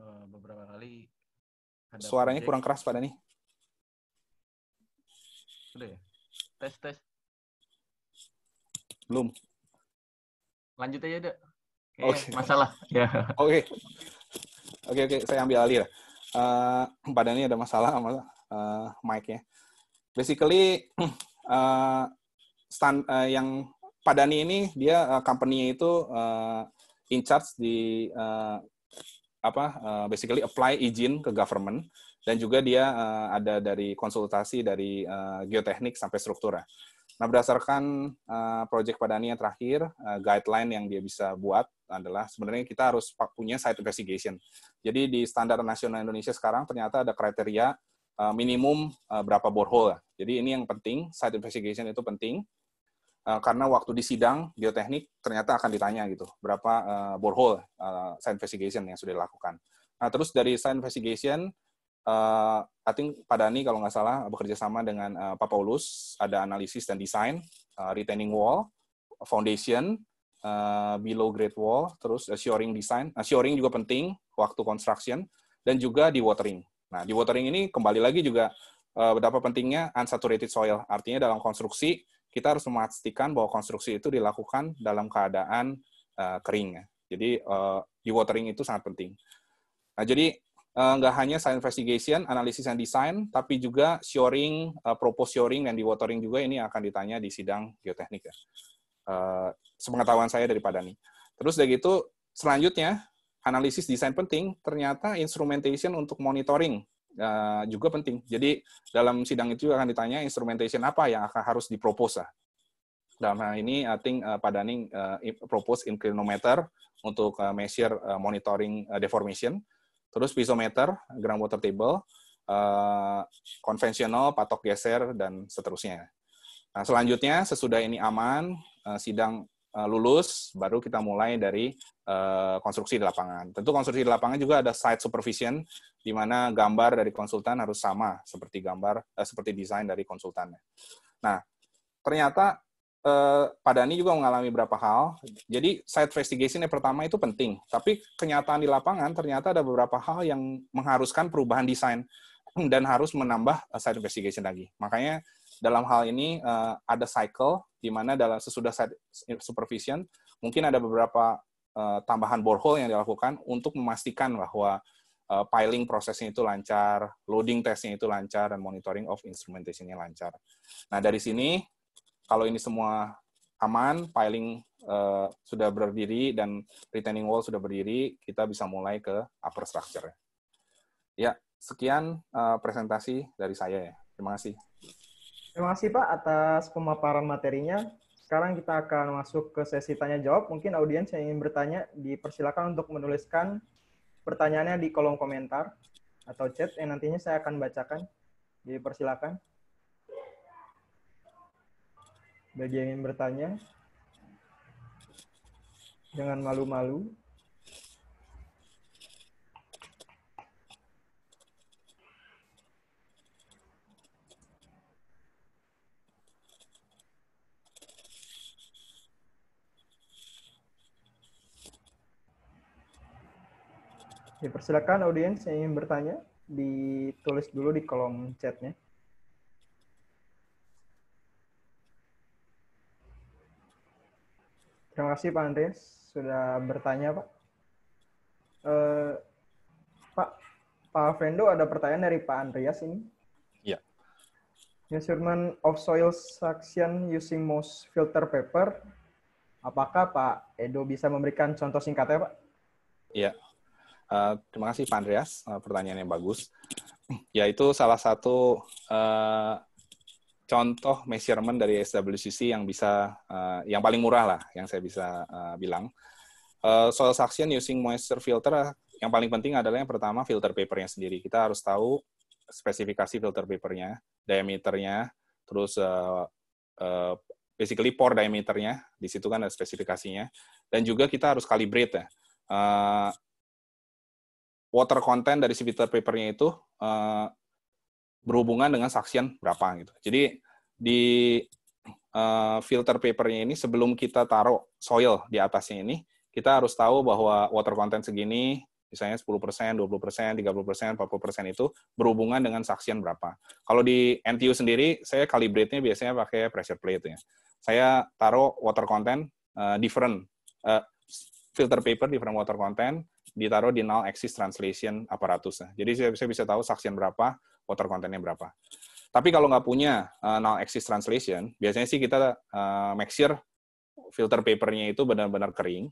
Speaker 2: Eh, beberapa kali ada Suaranya project. kurang keras pada nih. Sudah ya? Tes tes.
Speaker 3: Belum.
Speaker 1: Lanjut aja, deh. Oke. Okay. Masalah. ya.
Speaker 3: Oke. Oke, oke, saya ambil alih ya. Uh, pada ini ada masalah sama uh, mic-nya. Basically uh, stand uh, yang Padani ini dia uh, company-nya itu uh, in charge di uh, apa uh, basically apply izin ke government dan juga dia uh, ada dari konsultasi dari uh, geoteknik sampai struktura. Nah, berdasarkan uh, proyek Padani yang terakhir, uh, guideline yang dia bisa buat adalah sebenarnya kita harus punya site investigation. Jadi di standar nasional Indonesia sekarang ternyata ada kriteria uh, minimum uh, berapa borehole. Jadi ini yang penting, site investigation itu penting. Eh, karena waktu di sidang bioteknik ternyata akan ditanya gitu berapa uh, borehole uh, eh, science investigation yang sudah dilakukan. Nah terus dari science investigation, uh, I think Pak Dani kalau nggak salah bekerja sama dengan uh, Pak Paulus ada analisis dan desain uh, retaining wall, foundation, uh, below grade wall, terus uh, shoring design, Nah, shoring juga penting waktu construction dan juga di watering. Nah di watering ini kembali lagi juga uh, betapa pentingnya unsaturated soil, artinya dalam konstruksi kita harus memastikan bahwa konstruksi itu dilakukan dalam keadaan uh, kering. Ya. Jadi uh, dewatering itu sangat penting. Nah, jadi uh, nggak hanya site investigation, analisis and design, tapi juga shoring, uh, propose shoring dan dewatering juga ini akan ditanya di sidang geoteknik. Ya. Uh, sepengetahuan saya daripada nih. Terus dari itu selanjutnya analisis desain penting, ternyata instrumentation untuk monitoring uh, juga penting. Jadi dalam sidang itu akan ditanya instrumentation apa yang akan harus dipropose. Dalam hal ini, I think uh, Pak Daning uh, propose inclinometer untuk uh, measure uh, monitoring uh, deformation, terus piezometer, water table, uh, konvensional, patok geser, dan seterusnya. Nah, selanjutnya, sesudah ini aman, uh, sidang Eh, lulus, baru kita mulai dari eh, konstruksi di lapangan. Tentu konstruksi di lapangan juga ada site supervision, di mana gambar dari konsultan harus sama seperti gambar, uh, seperti desain dari konsultannya. Nah, ternyata pada ini juga mengalami beberapa hal. Jadi site investigation yang pertama itu penting, tapi kenyataan di lapangan ternyata ada beberapa hal yang mengharuskan perubahan desain dan harus menambah site investigation lagi. Makanya dalam hal ini uh, ada cycle di mana dalam sesudah supervision mungkin ada beberapa uh, tambahan borehole yang dilakukan untuk memastikan bahwa uh, piling prosesnya itu lancar, loading testnya itu lancar, dan monitoring of instrumentationnya lancar. Nah dari sini kalau ini semua aman, piling uh, sudah berdiri dan retaining wall sudah berdiri, kita bisa mulai ke upper structure. Ya, sekian uh, presentasi dari saya ya. Terima kasih.
Speaker 1: Terima kasih Pak atas pemaparan materinya. Sekarang kita akan masuk ke sesi tanya jawab. Mungkin audiens yang ingin bertanya dipersilakan untuk menuliskan pertanyaannya di kolom komentar atau chat yang nantinya saya akan bacakan. Jadi persilakan. Bagi yang ingin bertanya, jangan malu-malu. Dipersilakan audiens yang ingin bertanya ditulis dulu di kolom chatnya. Terima kasih Pak Andreas sudah bertanya Pak. Eh, Pak Pak Fendo ada pertanyaan dari Pak Andreas ini. Iya. Measurement of soil suction using most filter paper. Apakah Pak Edo bisa memberikan contoh singkatnya Pak?
Speaker 3: Iya. Eh, terima kasih Pak Andreas, uh, eh, pertanyaannya bagus. Yaitu salah satu uh, contoh measurement dari SWCC yang bisa, uh, yang paling murah lah, yang saya bisa uh, bilang. Uh, soil suction using moisture filter, yang paling penting adalah yang pertama filter papernya sendiri. Kita harus tahu spesifikasi filter papernya, diameternya, terus uh, uh, basically pore diameternya, di situ kan ada spesifikasinya, dan juga kita harus calibrate ya water content dari si papernya itu uh, berhubungan dengan saksian berapa gitu. Jadi di uh, filter papernya ini sebelum kita taruh soil di atasnya ini, kita harus tahu bahwa water content segini, misalnya 10%, 20%, 30%, 40% itu berhubungan dengan saksian berapa. Kalau di NTU sendiri, saya calibrate-nya biasanya pakai pressure plate. Ya. Saya taruh water content uh, different, uh, filter paper different water content, ditaruh di null axis translation aparatusnya. Jadi saya bisa bisa tahu saksian berapa, water kontennya berapa. Tapi kalau nggak punya uh, null axis translation, biasanya sih kita uh, make sure filter papernya itu benar-benar kering.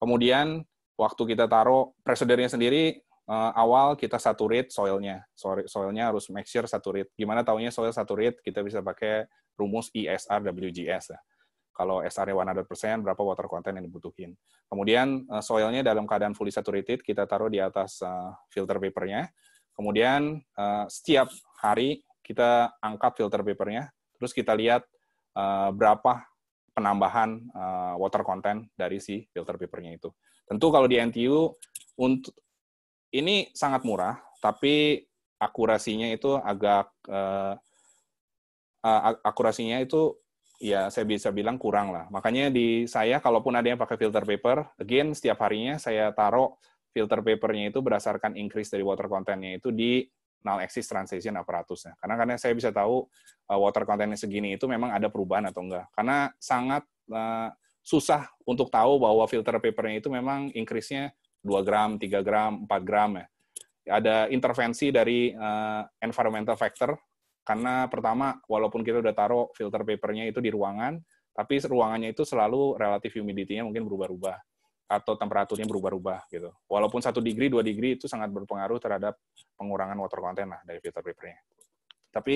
Speaker 3: Kemudian waktu kita taruh presidernya sendiri uh, awal kita saturate soilnya. Soilnya harus make sure saturate. Gimana taunya soil saturate? Kita bisa pakai rumus ISR e WGS. Ya kalau sr 100%, e berapa water content yang dibutuhin. Kemudian eh, soilnya dalam keadaan fully saturated, kita taruh di atas eh, filter papernya. Kemudian eh, setiap hari kita angkat filter papernya, terus kita lihat berapa penambahan water content dari si filter papernya itu. Tentu kalau di NTU, untuk ini sangat murah, tapi akurasinya itu agak akurasinya itu ya saya bisa bilang kurang lah. Makanya di saya kalaupun ada yang pakai filter paper, again setiap harinya saya taruh filter papernya itu berdasarkan increase dari water contentnya itu di null axis transition apparatusnya. Karena karena saya bisa tahu uh, water contentnya segini itu memang ada perubahan atau enggak. Karena sangat uh, susah untuk tahu bahwa filter papernya itu memang increase-nya 2 gram, 3 gram, 4 gram ya. Ada intervensi dari uh, environmental factor karena pertama, walaupun kita udah taruh filter papernya itu di ruangan, tapi ruangannya itu selalu relatif humidity-nya mungkin berubah-ubah atau temperaturnya berubah-ubah gitu. Walaupun satu degree, dua degree itu sangat berpengaruh terhadap pengurangan water content lah dari filter papernya. Tapi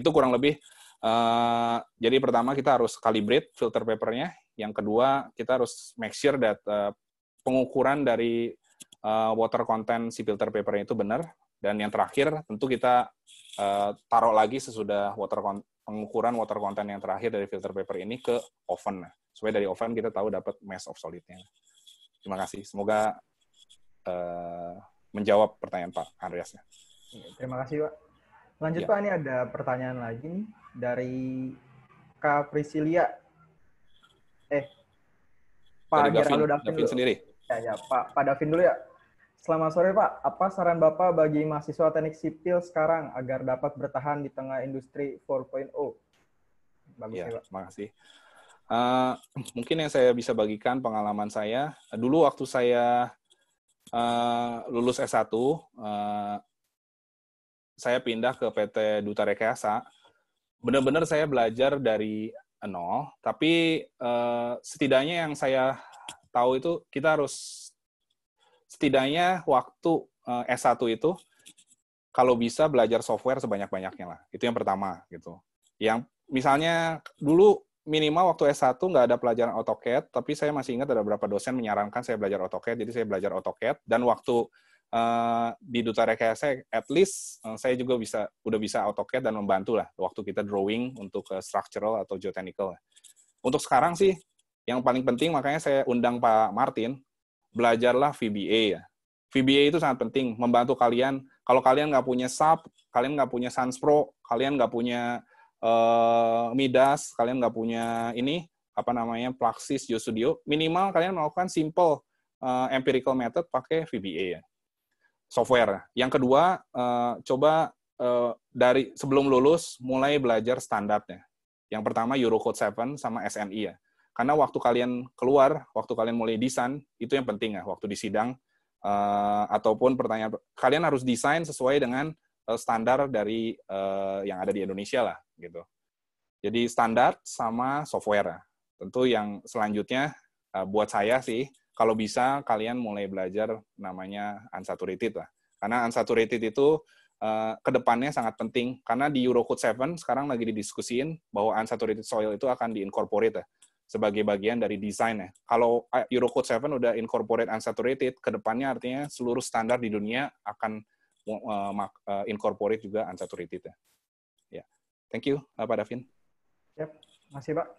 Speaker 3: itu kurang lebih. Uh, jadi pertama kita harus calibrate filter papernya. Yang kedua kita harus make sure that uh, pengukuran dari uh, water content si filter papernya itu benar. Dan yang terakhir tentu kita Eh, taruh lagi sesudah water pengukuran water content yang terakhir dari filter paper ini ke oven. Nah, supaya dari oven kita tahu dapat mass of solidnya. Terima kasih. Semoga uh, menjawab pertanyaan Pak Andreasnya.
Speaker 1: Iya, terima kasih, Pak. Lanjut, ya. Pak. Ini ada pertanyaan lagi nih dari Kak Priscilia. Eh, Pak Gavin, Gavin, Gavin dulu. sendiri. Ya, ya, Pak, Pak Davin dulu ya. Selamat sore Pak, apa saran Bapak bagi mahasiswa teknik sipil sekarang agar dapat bertahan di tengah industri 4.0?
Speaker 3: Bagus ya, Terima kasih. Uh, mungkin yang saya bisa bagikan pengalaman saya, dulu waktu saya uh, lulus S1, uh, eh, saya pindah ke PT Duta Rekayasa, benar-benar saya belajar dari nol, tapi uh, setidaknya yang saya tahu itu kita harus setidaknya waktu uh, eh, S1 itu kalau bisa belajar software sebanyak-banyaknya lah. Itu yang pertama gitu. Yang misalnya dulu minimal waktu S1 nggak ada pelajaran AutoCAD, tapi saya masih ingat ada beberapa dosen menyarankan saya belajar AutoCAD, jadi saya belajar AutoCAD dan waktu uh, di Duta Rekayasa at least uh, saya juga bisa udah bisa AutoCAD dan membantu lah waktu kita drawing untuk uh, structural atau geotechnical. Untuk sekarang sih yang paling penting makanya saya undang Pak Martin belajarlah VBA ya. VBA itu sangat penting, membantu kalian. Kalau kalian nggak punya SAP, kalian nggak punya Sans Pro, kalian nggak punya uh, Midas, kalian nggak punya ini, apa namanya, Plaxis, Studio, minimal kalian melakukan simple uh, empirical method pakai VBA ya. Software. Yang kedua, uh, coba uh, dari sebelum lulus mulai belajar standarnya. Yang pertama Eurocode 7 sama SNI ya. Karena waktu kalian keluar, waktu kalian mulai desain, itu yang penting ya, waktu di sidang, uh, ataupun pertanyaan, kalian harus desain sesuai dengan uh, standar dari uh, yang ada di Indonesia lah, gitu. Jadi standar sama software. Tentu yang selanjutnya uh, buat saya sih, kalau bisa kalian mulai belajar namanya unsaturated lah. Karena unsaturated itu uh, kedepannya sangat penting. Karena di Eurocode 7 sekarang lagi didiskusiin bahwa unsaturated soil itu akan diincorporate. lah. Ya sebagai bagian dari desainnya. Kalau ah, Eurocode 7 udah incorporate unsaturated, kedepannya artinya seluruh standar di dunia akan uh, incorporate juga unsaturated. Ya, yeah. thank you uh, Pak Davin.
Speaker 1: Yep. Masih Pak. Ya.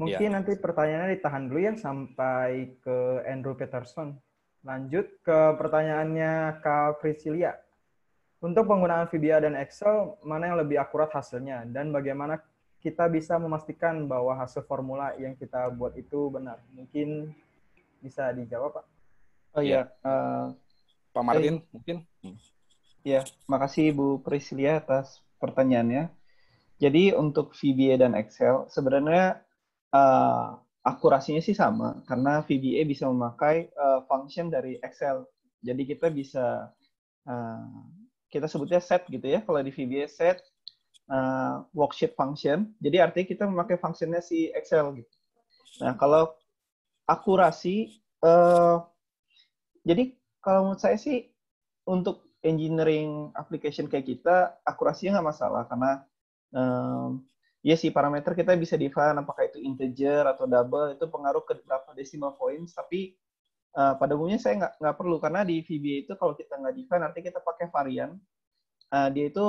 Speaker 1: Mungkin yeah. nanti pertanyaannya ditahan dulu ya sampai ke Andrew Peterson. Lanjut ke pertanyaannya Kak Priscilia. Untuk penggunaan VBA dan Excel, mana yang lebih akurat hasilnya? Dan bagaimana kita bisa memastikan bahwa hasil formula yang kita buat itu benar? Mungkin bisa dijawab, Pak. Oh iya, ya. uh,
Speaker 4: Pak Martin, eh, mungkin. Hmm. Ya, makasih Bu Priscilia atas pertanyaannya. Jadi untuk VBA dan Excel sebenarnya uh, akurasinya sih sama karena VBA bisa memakai uh, function dari Excel. Jadi kita bisa uh, kita sebutnya set gitu ya. Kalau di VBA set uh, worksheet function. Jadi artinya kita memakai fungsinya si Excel gitu. Nah, kalau akurasi uh, jadi kalau menurut saya sih untuk engineering application kayak kita akurasinya nggak masalah karena um, ya sih parameter kita bisa define apakah itu integer atau double itu pengaruh ke berapa decimal points tapi uh, pada umumnya saya nggak nggak perlu karena di VBA itu kalau kita nggak define nanti kita pakai varian uh, dia itu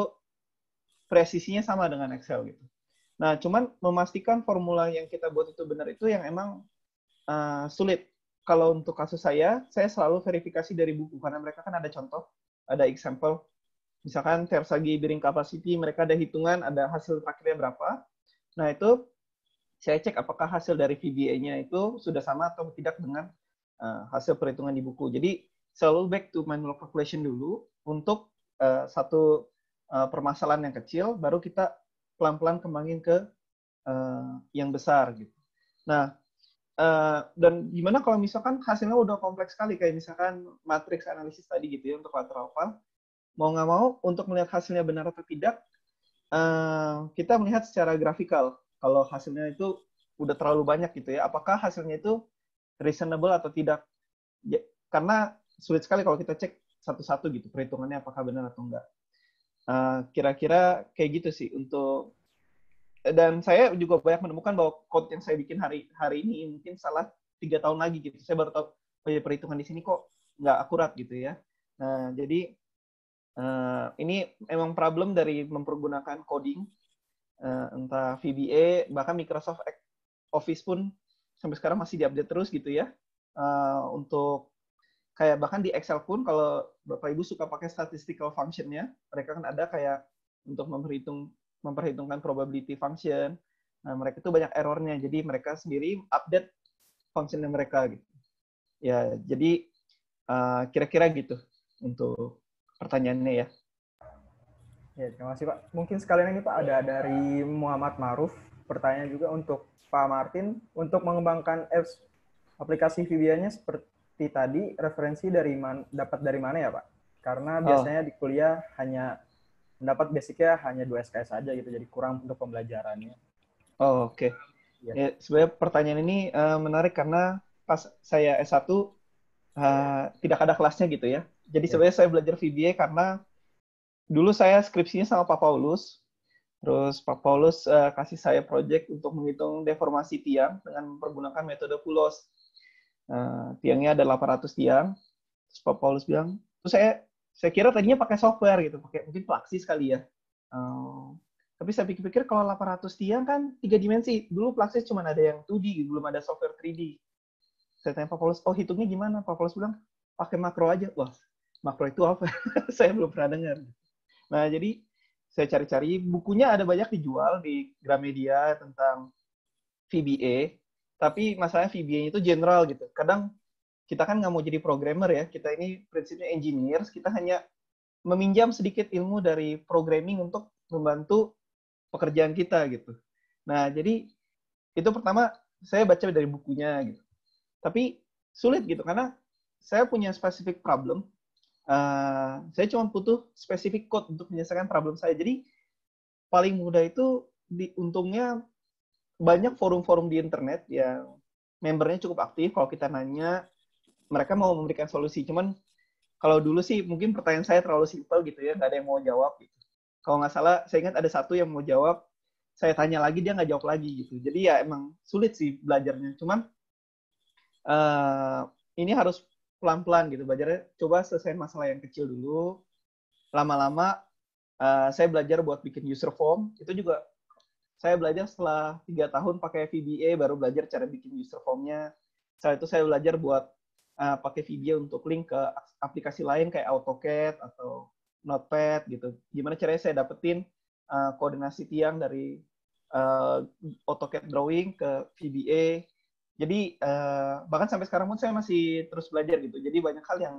Speaker 4: presisinya sama dengan Excel gitu. Nah, cuman memastikan formula yang kita buat itu benar itu yang emang uh, sulit. Kalau untuk kasus saya, saya selalu verifikasi dari buku karena mereka kan ada contoh, ada example. Misalkan tersagi Bearing capacity, mereka ada hitungan, ada hasil terakhirnya berapa. Nah, itu saya cek apakah hasil dari VBA-nya itu sudah sama atau tidak dengan uh, hasil perhitungan di buku. Jadi, selalu back to manual calculation dulu untuk uh, satu uh, permasalahan yang kecil, baru kita pelan-pelan kembangin ke uh, yang besar gitu. Nah, uh, dan gimana kalau misalkan hasilnya udah kompleks sekali, kayak misalkan matriks analisis tadi gitu ya untuk lateral file, mau nggak mau untuk melihat hasilnya benar atau tidak, uh, kita melihat secara grafikal. Kalau hasilnya itu udah terlalu banyak gitu ya, apakah hasilnya itu reasonable atau tidak? Ya, karena sulit sekali kalau kita cek satu-satu gitu perhitungannya apakah benar atau enggak kira eh, kira-kira kayak gitu sih untuk dan saya juga banyak menemukan bahwa code yang saya bikin hari hari ini mungkin salah tiga tahun lagi gitu saya baru tahu oh ya perhitungan di sini kok nggak akurat gitu ya nah jadi uh, ini emang problem dari mempergunakan coding uh, entah VBA bahkan Microsoft Office pun sampai sekarang masih diupdate terus gitu ya uh, untuk kayak bahkan di Excel pun kalau Bapak Ibu suka pakai statistical functionnya, mereka kan ada kayak untuk memperhitung memperhitungkan probability function. Nah, mereka itu banyak errornya, jadi mereka sendiri update functionnya mereka gitu. Ya, jadi kira eh, kira-kira gitu untuk pertanyaannya ya.
Speaker 1: Ya, terima kasih Pak. Mungkin sekalian ini Pak ada dari Muhammad Maruf pertanyaan juga untuk Pak Martin untuk mengembangkan apps aplikasi VBA-nya seperti tadi referensi dari man, dapat dari mana ya Pak? Karena oh. biasanya oh. di kuliah hanya mendapat basicnya hanya dua SKS saja gitu, jadi kurang untuk pembelajarannya.
Speaker 4: Oh oke. Okay. Ya. ya sebenarnya pertanyaan ini uh, menarik karena pas saya S1 uh, eh, tidak ada kelasnya gitu ya. Jadi ya. sebenarnya saya belajar VBA karena dulu saya skripsinya sama Pak Paulus, Terus Pak Paulus uh, kasih saya project untuk menghitung deformasi tiang dengan menggunakan metode Pulos. Eh, tiangnya ada 800 tiang terus Pak Paulus bilang terus saya saya kira tadinya pakai software gitu pakai mungkin plaksi sekali ya uh, tapi saya pikir-pikir kalau 800 tiang kan tiga dimensi dulu plaksi cuma ada yang 2D belum ada software 3D saya tanya Pak Paulus oh hitungnya gimana Pak Paulus bilang pakai makro aja wah makro itu apa saya belum pernah dengar nah jadi saya cari-cari bukunya ada banyak dijual di Gramedia tentang VBA tapi masalahnya VBA itu general gitu. Kadang kita kan nggak mau jadi programmer ya, kita ini prinsipnya engineers, kita hanya meminjam sedikit ilmu dari programming untuk membantu pekerjaan kita gitu. Nah, jadi itu pertama saya baca dari bukunya gitu. Tapi sulit gitu karena saya punya spesifik problem. Uh, saya cuma butuh spesifik code untuk menyelesaikan problem saya. Jadi paling mudah itu di untungnya banyak forum-forum di internet yang membernya cukup aktif. Kalau kita nanya, mereka mau memberikan solusi. Cuman kalau dulu sih mungkin pertanyaan saya terlalu simpel gitu ya, nggak ada yang mau jawab gitu. Kalau nggak salah, saya ingat ada satu yang mau jawab, saya tanya lagi dia nggak jawab lagi gitu. Jadi ya emang sulit sih belajarnya. Cuman uh, ini harus pelan-pelan gitu belajarnya. Coba selesai masalah yang kecil dulu. Lama-lama uh, saya belajar buat bikin user form. Itu juga saya belajar setelah tiga tahun pakai VBA baru belajar cara bikin user formnya setelah itu saya belajar buat uh, pakai VBA untuk link ke aplikasi lain kayak AutoCAD atau Notepad gitu gimana caranya saya dapetin uh, koordinasi tiang dari uh, AutoCAD drawing ke VBA jadi uh, bahkan sampai sekarang pun saya masih terus belajar gitu jadi banyak hal yang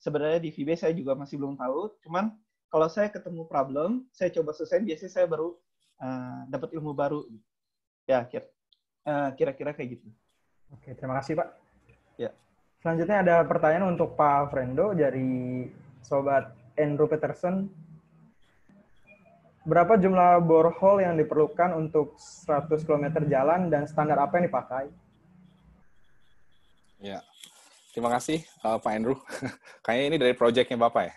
Speaker 4: sebenarnya di VBA saya juga masih belum tahu cuman kalau saya ketemu problem saya coba selesai biasanya saya baru Eh, dapat ilmu baru. Ya, kira, eh, kira-kira kayak gitu.
Speaker 1: Oke, terima kasih Pak. Ya. Selanjutnya ada pertanyaan untuk Pak Frendo dari Sobat Andrew Peterson. Berapa jumlah borehole yang diperlukan untuk 100 km jalan dan standar apa yang dipakai?
Speaker 3: Ya, terima kasih uh, Pak Andrew. Kayaknya ini dari proyeknya Bapak ya.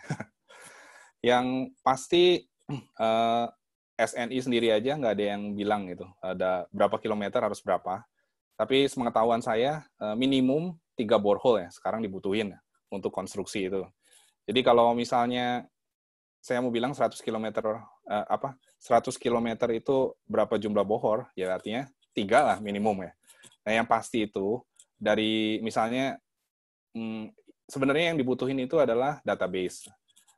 Speaker 3: yang pasti uh, SNI sendiri aja nggak ada yang bilang gitu ada berapa kilometer harus berapa tapi sepengetahuan saya eh, minimum tiga borehole ya sekarang dibutuhin ya untuk konstruksi itu jadi kalau misalnya saya mau bilang 100 km eh, apa 100 km itu berapa jumlah bohor ya artinya tiga lah minimum ya nah yang pasti itu dari misalnya hmm, sebenarnya yang dibutuhin itu adalah database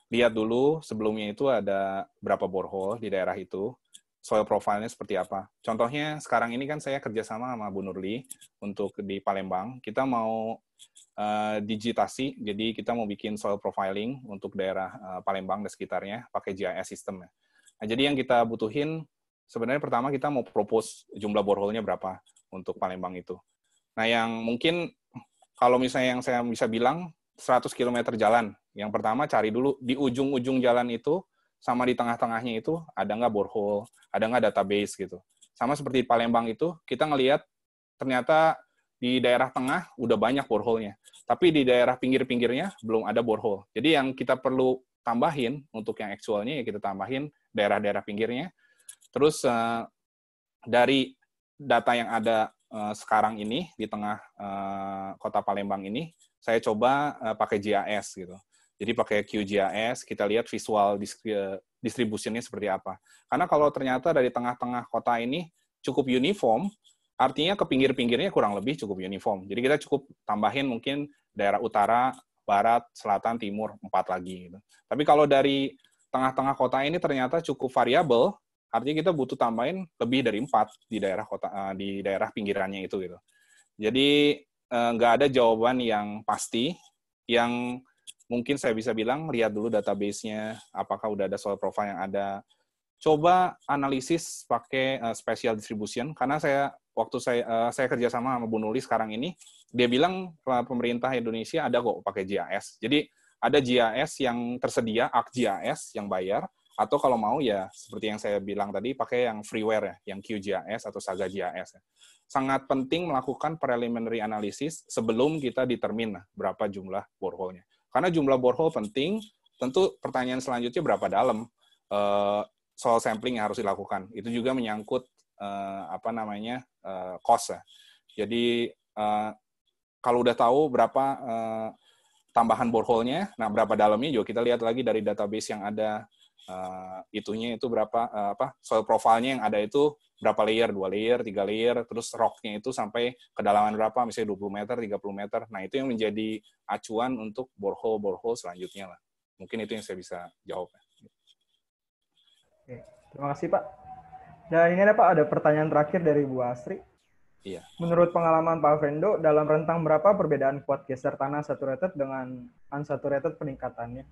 Speaker 3: lihat dulu sebelumnya itu ada berapa borehole di daerah itu, soil profilnya seperti apa. Contohnya sekarang ini kan saya kerjasama sama Bu Nurli untuk di Palembang, kita mau uh, digitasi, jadi kita mau bikin soil profiling untuk daerah uh, Palembang dan sekitarnya pakai GIS sistemnya. Nah, jadi yang kita butuhin sebenarnya pertama kita mau propose jumlah borehole-nya berapa untuk Palembang itu. Nah, yang mungkin kalau misalnya yang saya bisa bilang 100 km jalan. Yang pertama cari dulu di ujung-ujung jalan itu sama di tengah-tengahnya itu ada nggak borehole, ada nggak database gitu. Sama seperti di Palembang itu kita ngelihat ternyata di daerah tengah udah banyak borehole-nya, tapi di daerah pinggir-pinggirnya belum ada borehole. Jadi yang kita perlu tambahin untuk yang actualnya ya kita tambahin daerah-daerah pinggirnya. Terus eh, dari data yang ada eh, sekarang ini di tengah eh, kota Palembang ini saya coba uh, pakai GIS gitu. Jadi pakai QGIS, kita lihat visual eh, distribusinya seperti apa. Karena kalau ternyata dari tengah-tengah kota ini cukup uniform, artinya ke pinggir-pinggirnya kurang lebih cukup uniform. Jadi kita cukup tambahin mungkin daerah utara, barat, selatan, timur, empat lagi. Gitu. Tapi kalau dari tengah-tengah kota ini ternyata cukup variabel, artinya kita butuh tambahin lebih dari empat di daerah kota eh, di daerah pinggirannya itu gitu. Jadi Eh, nggak ada jawaban yang pasti. Yang mungkin saya bisa bilang lihat dulu database-nya, apakah udah ada soal profile yang ada. Coba analisis pakai uh, special distribution karena saya waktu saya uh, saya kerja sama sama Bu Nuli sekarang ini, dia bilang pemerintah Indonesia ada kok pakai GIS. Jadi ada GIS yang tersedia, ak JAS yang bayar, atau kalau mau ya seperti yang saya bilang tadi pakai yang freeware ya, yang QGIS atau Saga GIS sangat penting melakukan preliminary analysis sebelum kita determine berapa jumlah borehole Karena jumlah borehole penting, tentu pertanyaan selanjutnya berapa dalam eh, soal sampling yang harus dilakukan. Itu juga menyangkut eh, apa namanya uh, cost. Ya. Jadi uh, kalau udah tahu berapa uh, tambahan borehole nah berapa dalamnya juga kita lihat lagi dari database yang ada uh, itunya itu berapa uh, apa soil profilnya yang ada itu berapa layer dua layer tiga layer terus rocknya itu sampai kedalaman berapa misalnya 20 meter 30 meter nah itu yang menjadi acuan untuk borehole borehole selanjutnya lah mungkin itu yang saya bisa jawab
Speaker 1: Oke, terima kasih pak dan ini ada pak ada pertanyaan terakhir dari Bu Asri Iya. Menurut pengalaman Pak Vendo, dalam rentang berapa perbedaan kuat geser tanah saturated dengan unsaturated peningkatannya?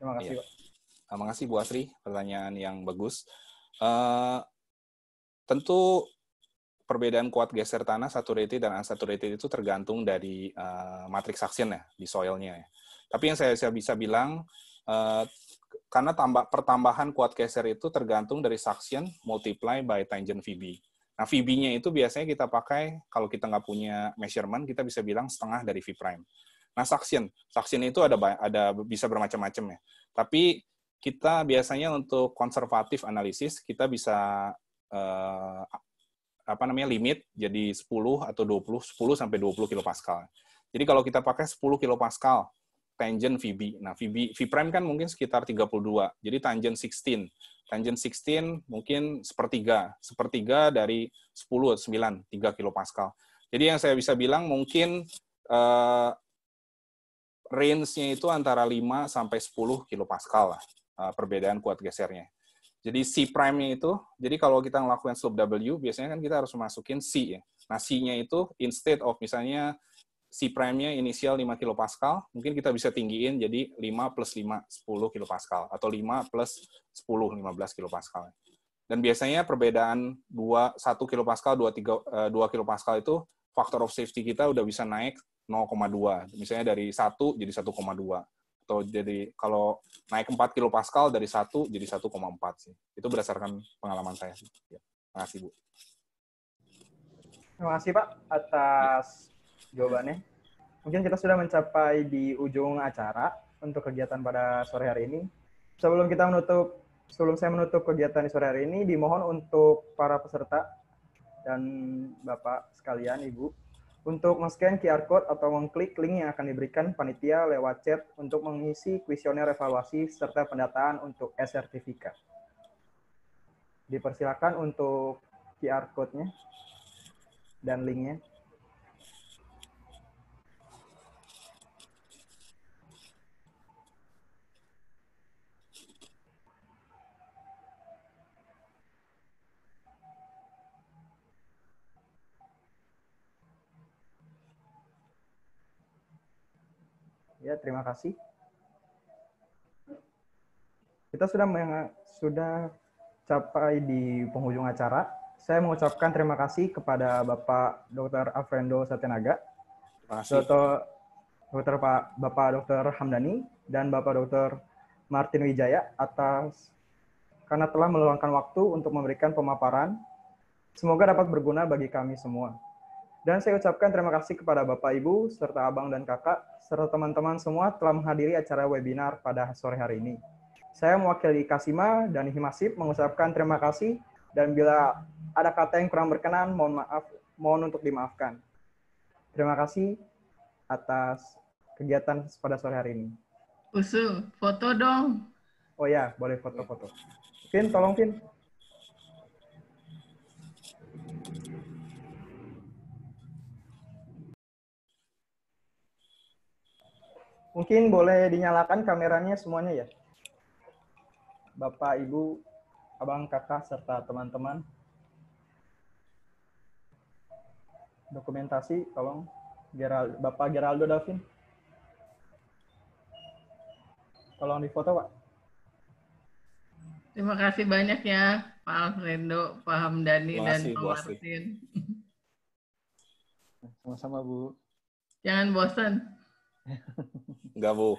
Speaker 3: Terima kasih, iya. Pak kasih Bu Asri, pertanyaan yang bagus. Uh, tentu perbedaan kuat geser tanah saturated dan unsaturated itu tergantung dari uh, eh, matrix action ya di soilnya. Ya. Tapi yang saya, saya bisa bilang uh, karena tambah pertambahan kuat geser itu tergantung dari suction multiply by tangent VB. Nah, VB-nya itu biasanya kita pakai kalau kita nggak punya measurement, kita bisa bilang setengah dari V prime. Nah, suction, suction itu ada ada bisa bermacam-macam ya. Tapi kita biasanya untuk konservatif analisis kita bisa uh, apa namanya limit jadi 10 atau 20 10 sampai 20 kilopascal. Jadi kalau kita pakai 10 kilopascal tangent VB. Nah, VB V prime kan mungkin sekitar 32. Jadi tangent 16. Tangent 16 mungkin sepertiga, sepertiga dari 10 atau 9 3 kilopascal. Jadi yang saya bisa bilang mungkin uh, range-nya itu antara 5 sampai 10 kilopascal lah. Uh, perbedaan kuat gesernya. Jadi C prime-nya itu, jadi kalau kita ngelakuin slope W, biasanya kan kita harus masukin C ya. Nah, C-nya itu instead of misalnya C prime-nya inisial 5 kilopascal, mungkin kita bisa tinggiin jadi 5 plus 5, 10 kilopascal. Atau 5 plus 10, 15 kilopascal. Dan biasanya perbedaan 2, 1 kilopascal, 2, 3, 2 kilopascal itu faktor of safety kita udah bisa naik 0,2. Misalnya dari 1 jadi 1,2 atau jadi kalau naik 4 kilo pascal dari 1 jadi 1,4 sih. Itu berdasarkan pengalaman saya sih. Ya. Terima kasih, Bu.
Speaker 1: Terima kasih, Pak, atas ya. jawabannya. Mungkin kita sudah mencapai di ujung acara untuk kegiatan pada sore hari ini. Sebelum kita menutup, sebelum saya menutup kegiatan di sore hari ini, dimohon untuk para peserta dan Bapak sekalian, Ibu, untuk men-scan QR Code atau mengklik link yang akan diberikan panitia lewat chat untuk mengisi kuesioner evaluasi serta pendataan untuk e-sertifikat. Dipersilakan untuk QR Code-nya dan link-nya. Ya, terima kasih. Kita sudah sudah capai di penghujung acara. Saya mengucapkan terima kasih kepada Bapak Dr. Afrendo Satenaga, terima kasih. Dr. Dr. Pak Bapak Dr. Hamdani dan Bapak Dr. Martin Wijaya atas karena telah meluangkan waktu untuk memberikan pemaparan. Semoga dapat berguna bagi kami semua. Dan saya ucapkan terima kasih kepada Bapak Ibu serta Abang dan Kakak serta teman-teman semua telah menghadiri acara webinar pada sore hari ini. Saya mewakili Kasima dan Himasip mengucapkan terima kasih dan bila ada kata yang kurang berkenan, mohon maaf, mohon untuk dimaafkan. Terima kasih atas kegiatan pada sore hari ini.
Speaker 2: Usul, foto dong.
Speaker 1: Oh ya, boleh foto-foto.
Speaker 2: Pin, tolong Pin.
Speaker 1: Mungkin boleh dinyalakan kameranya semuanya ya. Bapak, Ibu, Abang, Kakak, serta teman-teman. Dokumentasi, tolong. Geral, Bapak Geraldo Davin.
Speaker 3: Tolong difoto, Pak.
Speaker 2: Terima kasih banyak ya, Pak Alfredo, Pak Hamdani, dan Pak Martin. Sama-sama, Bu. Jangan bosan.
Speaker 3: Enggak, Bu.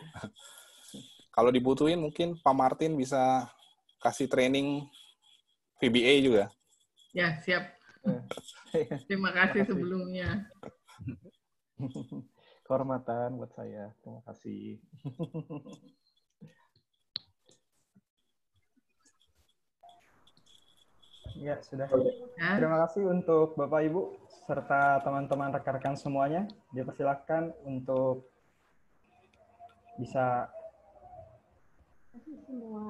Speaker 3: Kalau dibutuhin mungkin Pak Martin bisa kasih training VBA juga.
Speaker 2: Ya, siap. Terima kasih sebelumnya.
Speaker 4: Kehormatan buat saya. Terima kasih.
Speaker 1: Ya, sudah. Ya. Terima kasih untuk Bapak Ibu serta teman-teman rekan-rekan semuanya. Dipersilakan untuk bisa
Speaker 2: semua.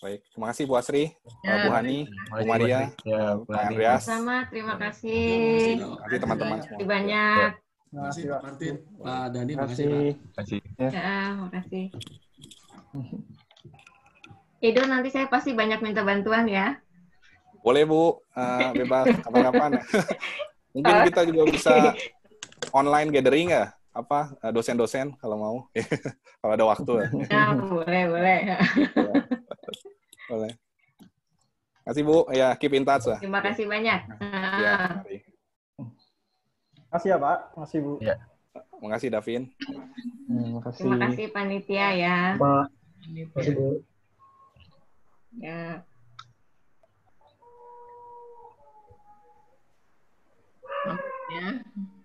Speaker 3: Baik, terima kasih Bu Asri, ya, Bu Hani, Bu Maria, ya, Andreas.
Speaker 2: Sama, terima kasih. Terima teman-teman semua. Terima kasih banyak.
Speaker 3: Terima kasih Pak Martin, Pak Dani, terima kasih. Terima kasih.
Speaker 2: Ya, terima kasih. Edo, nanti saya pasti banyak minta bantuan ya.
Speaker 3: Boleh Bu, uh, bebas kapan-kapan. Mungkin kita juga bisa online gathering ya apa eh, dosen-dosen kalau mau kalau ada waktu ya. ya
Speaker 2: boleh boleh iya,
Speaker 3: boleh kasih bu ya keep in touch lah
Speaker 2: terima kasih banyak ya,
Speaker 3: terima ah. kasih ya pak terima kasih bu ya. kasih Davin terima
Speaker 1: hmm,
Speaker 2: kasih terima kasih panitia ya
Speaker 3: terima kasih bu
Speaker 2: ya ya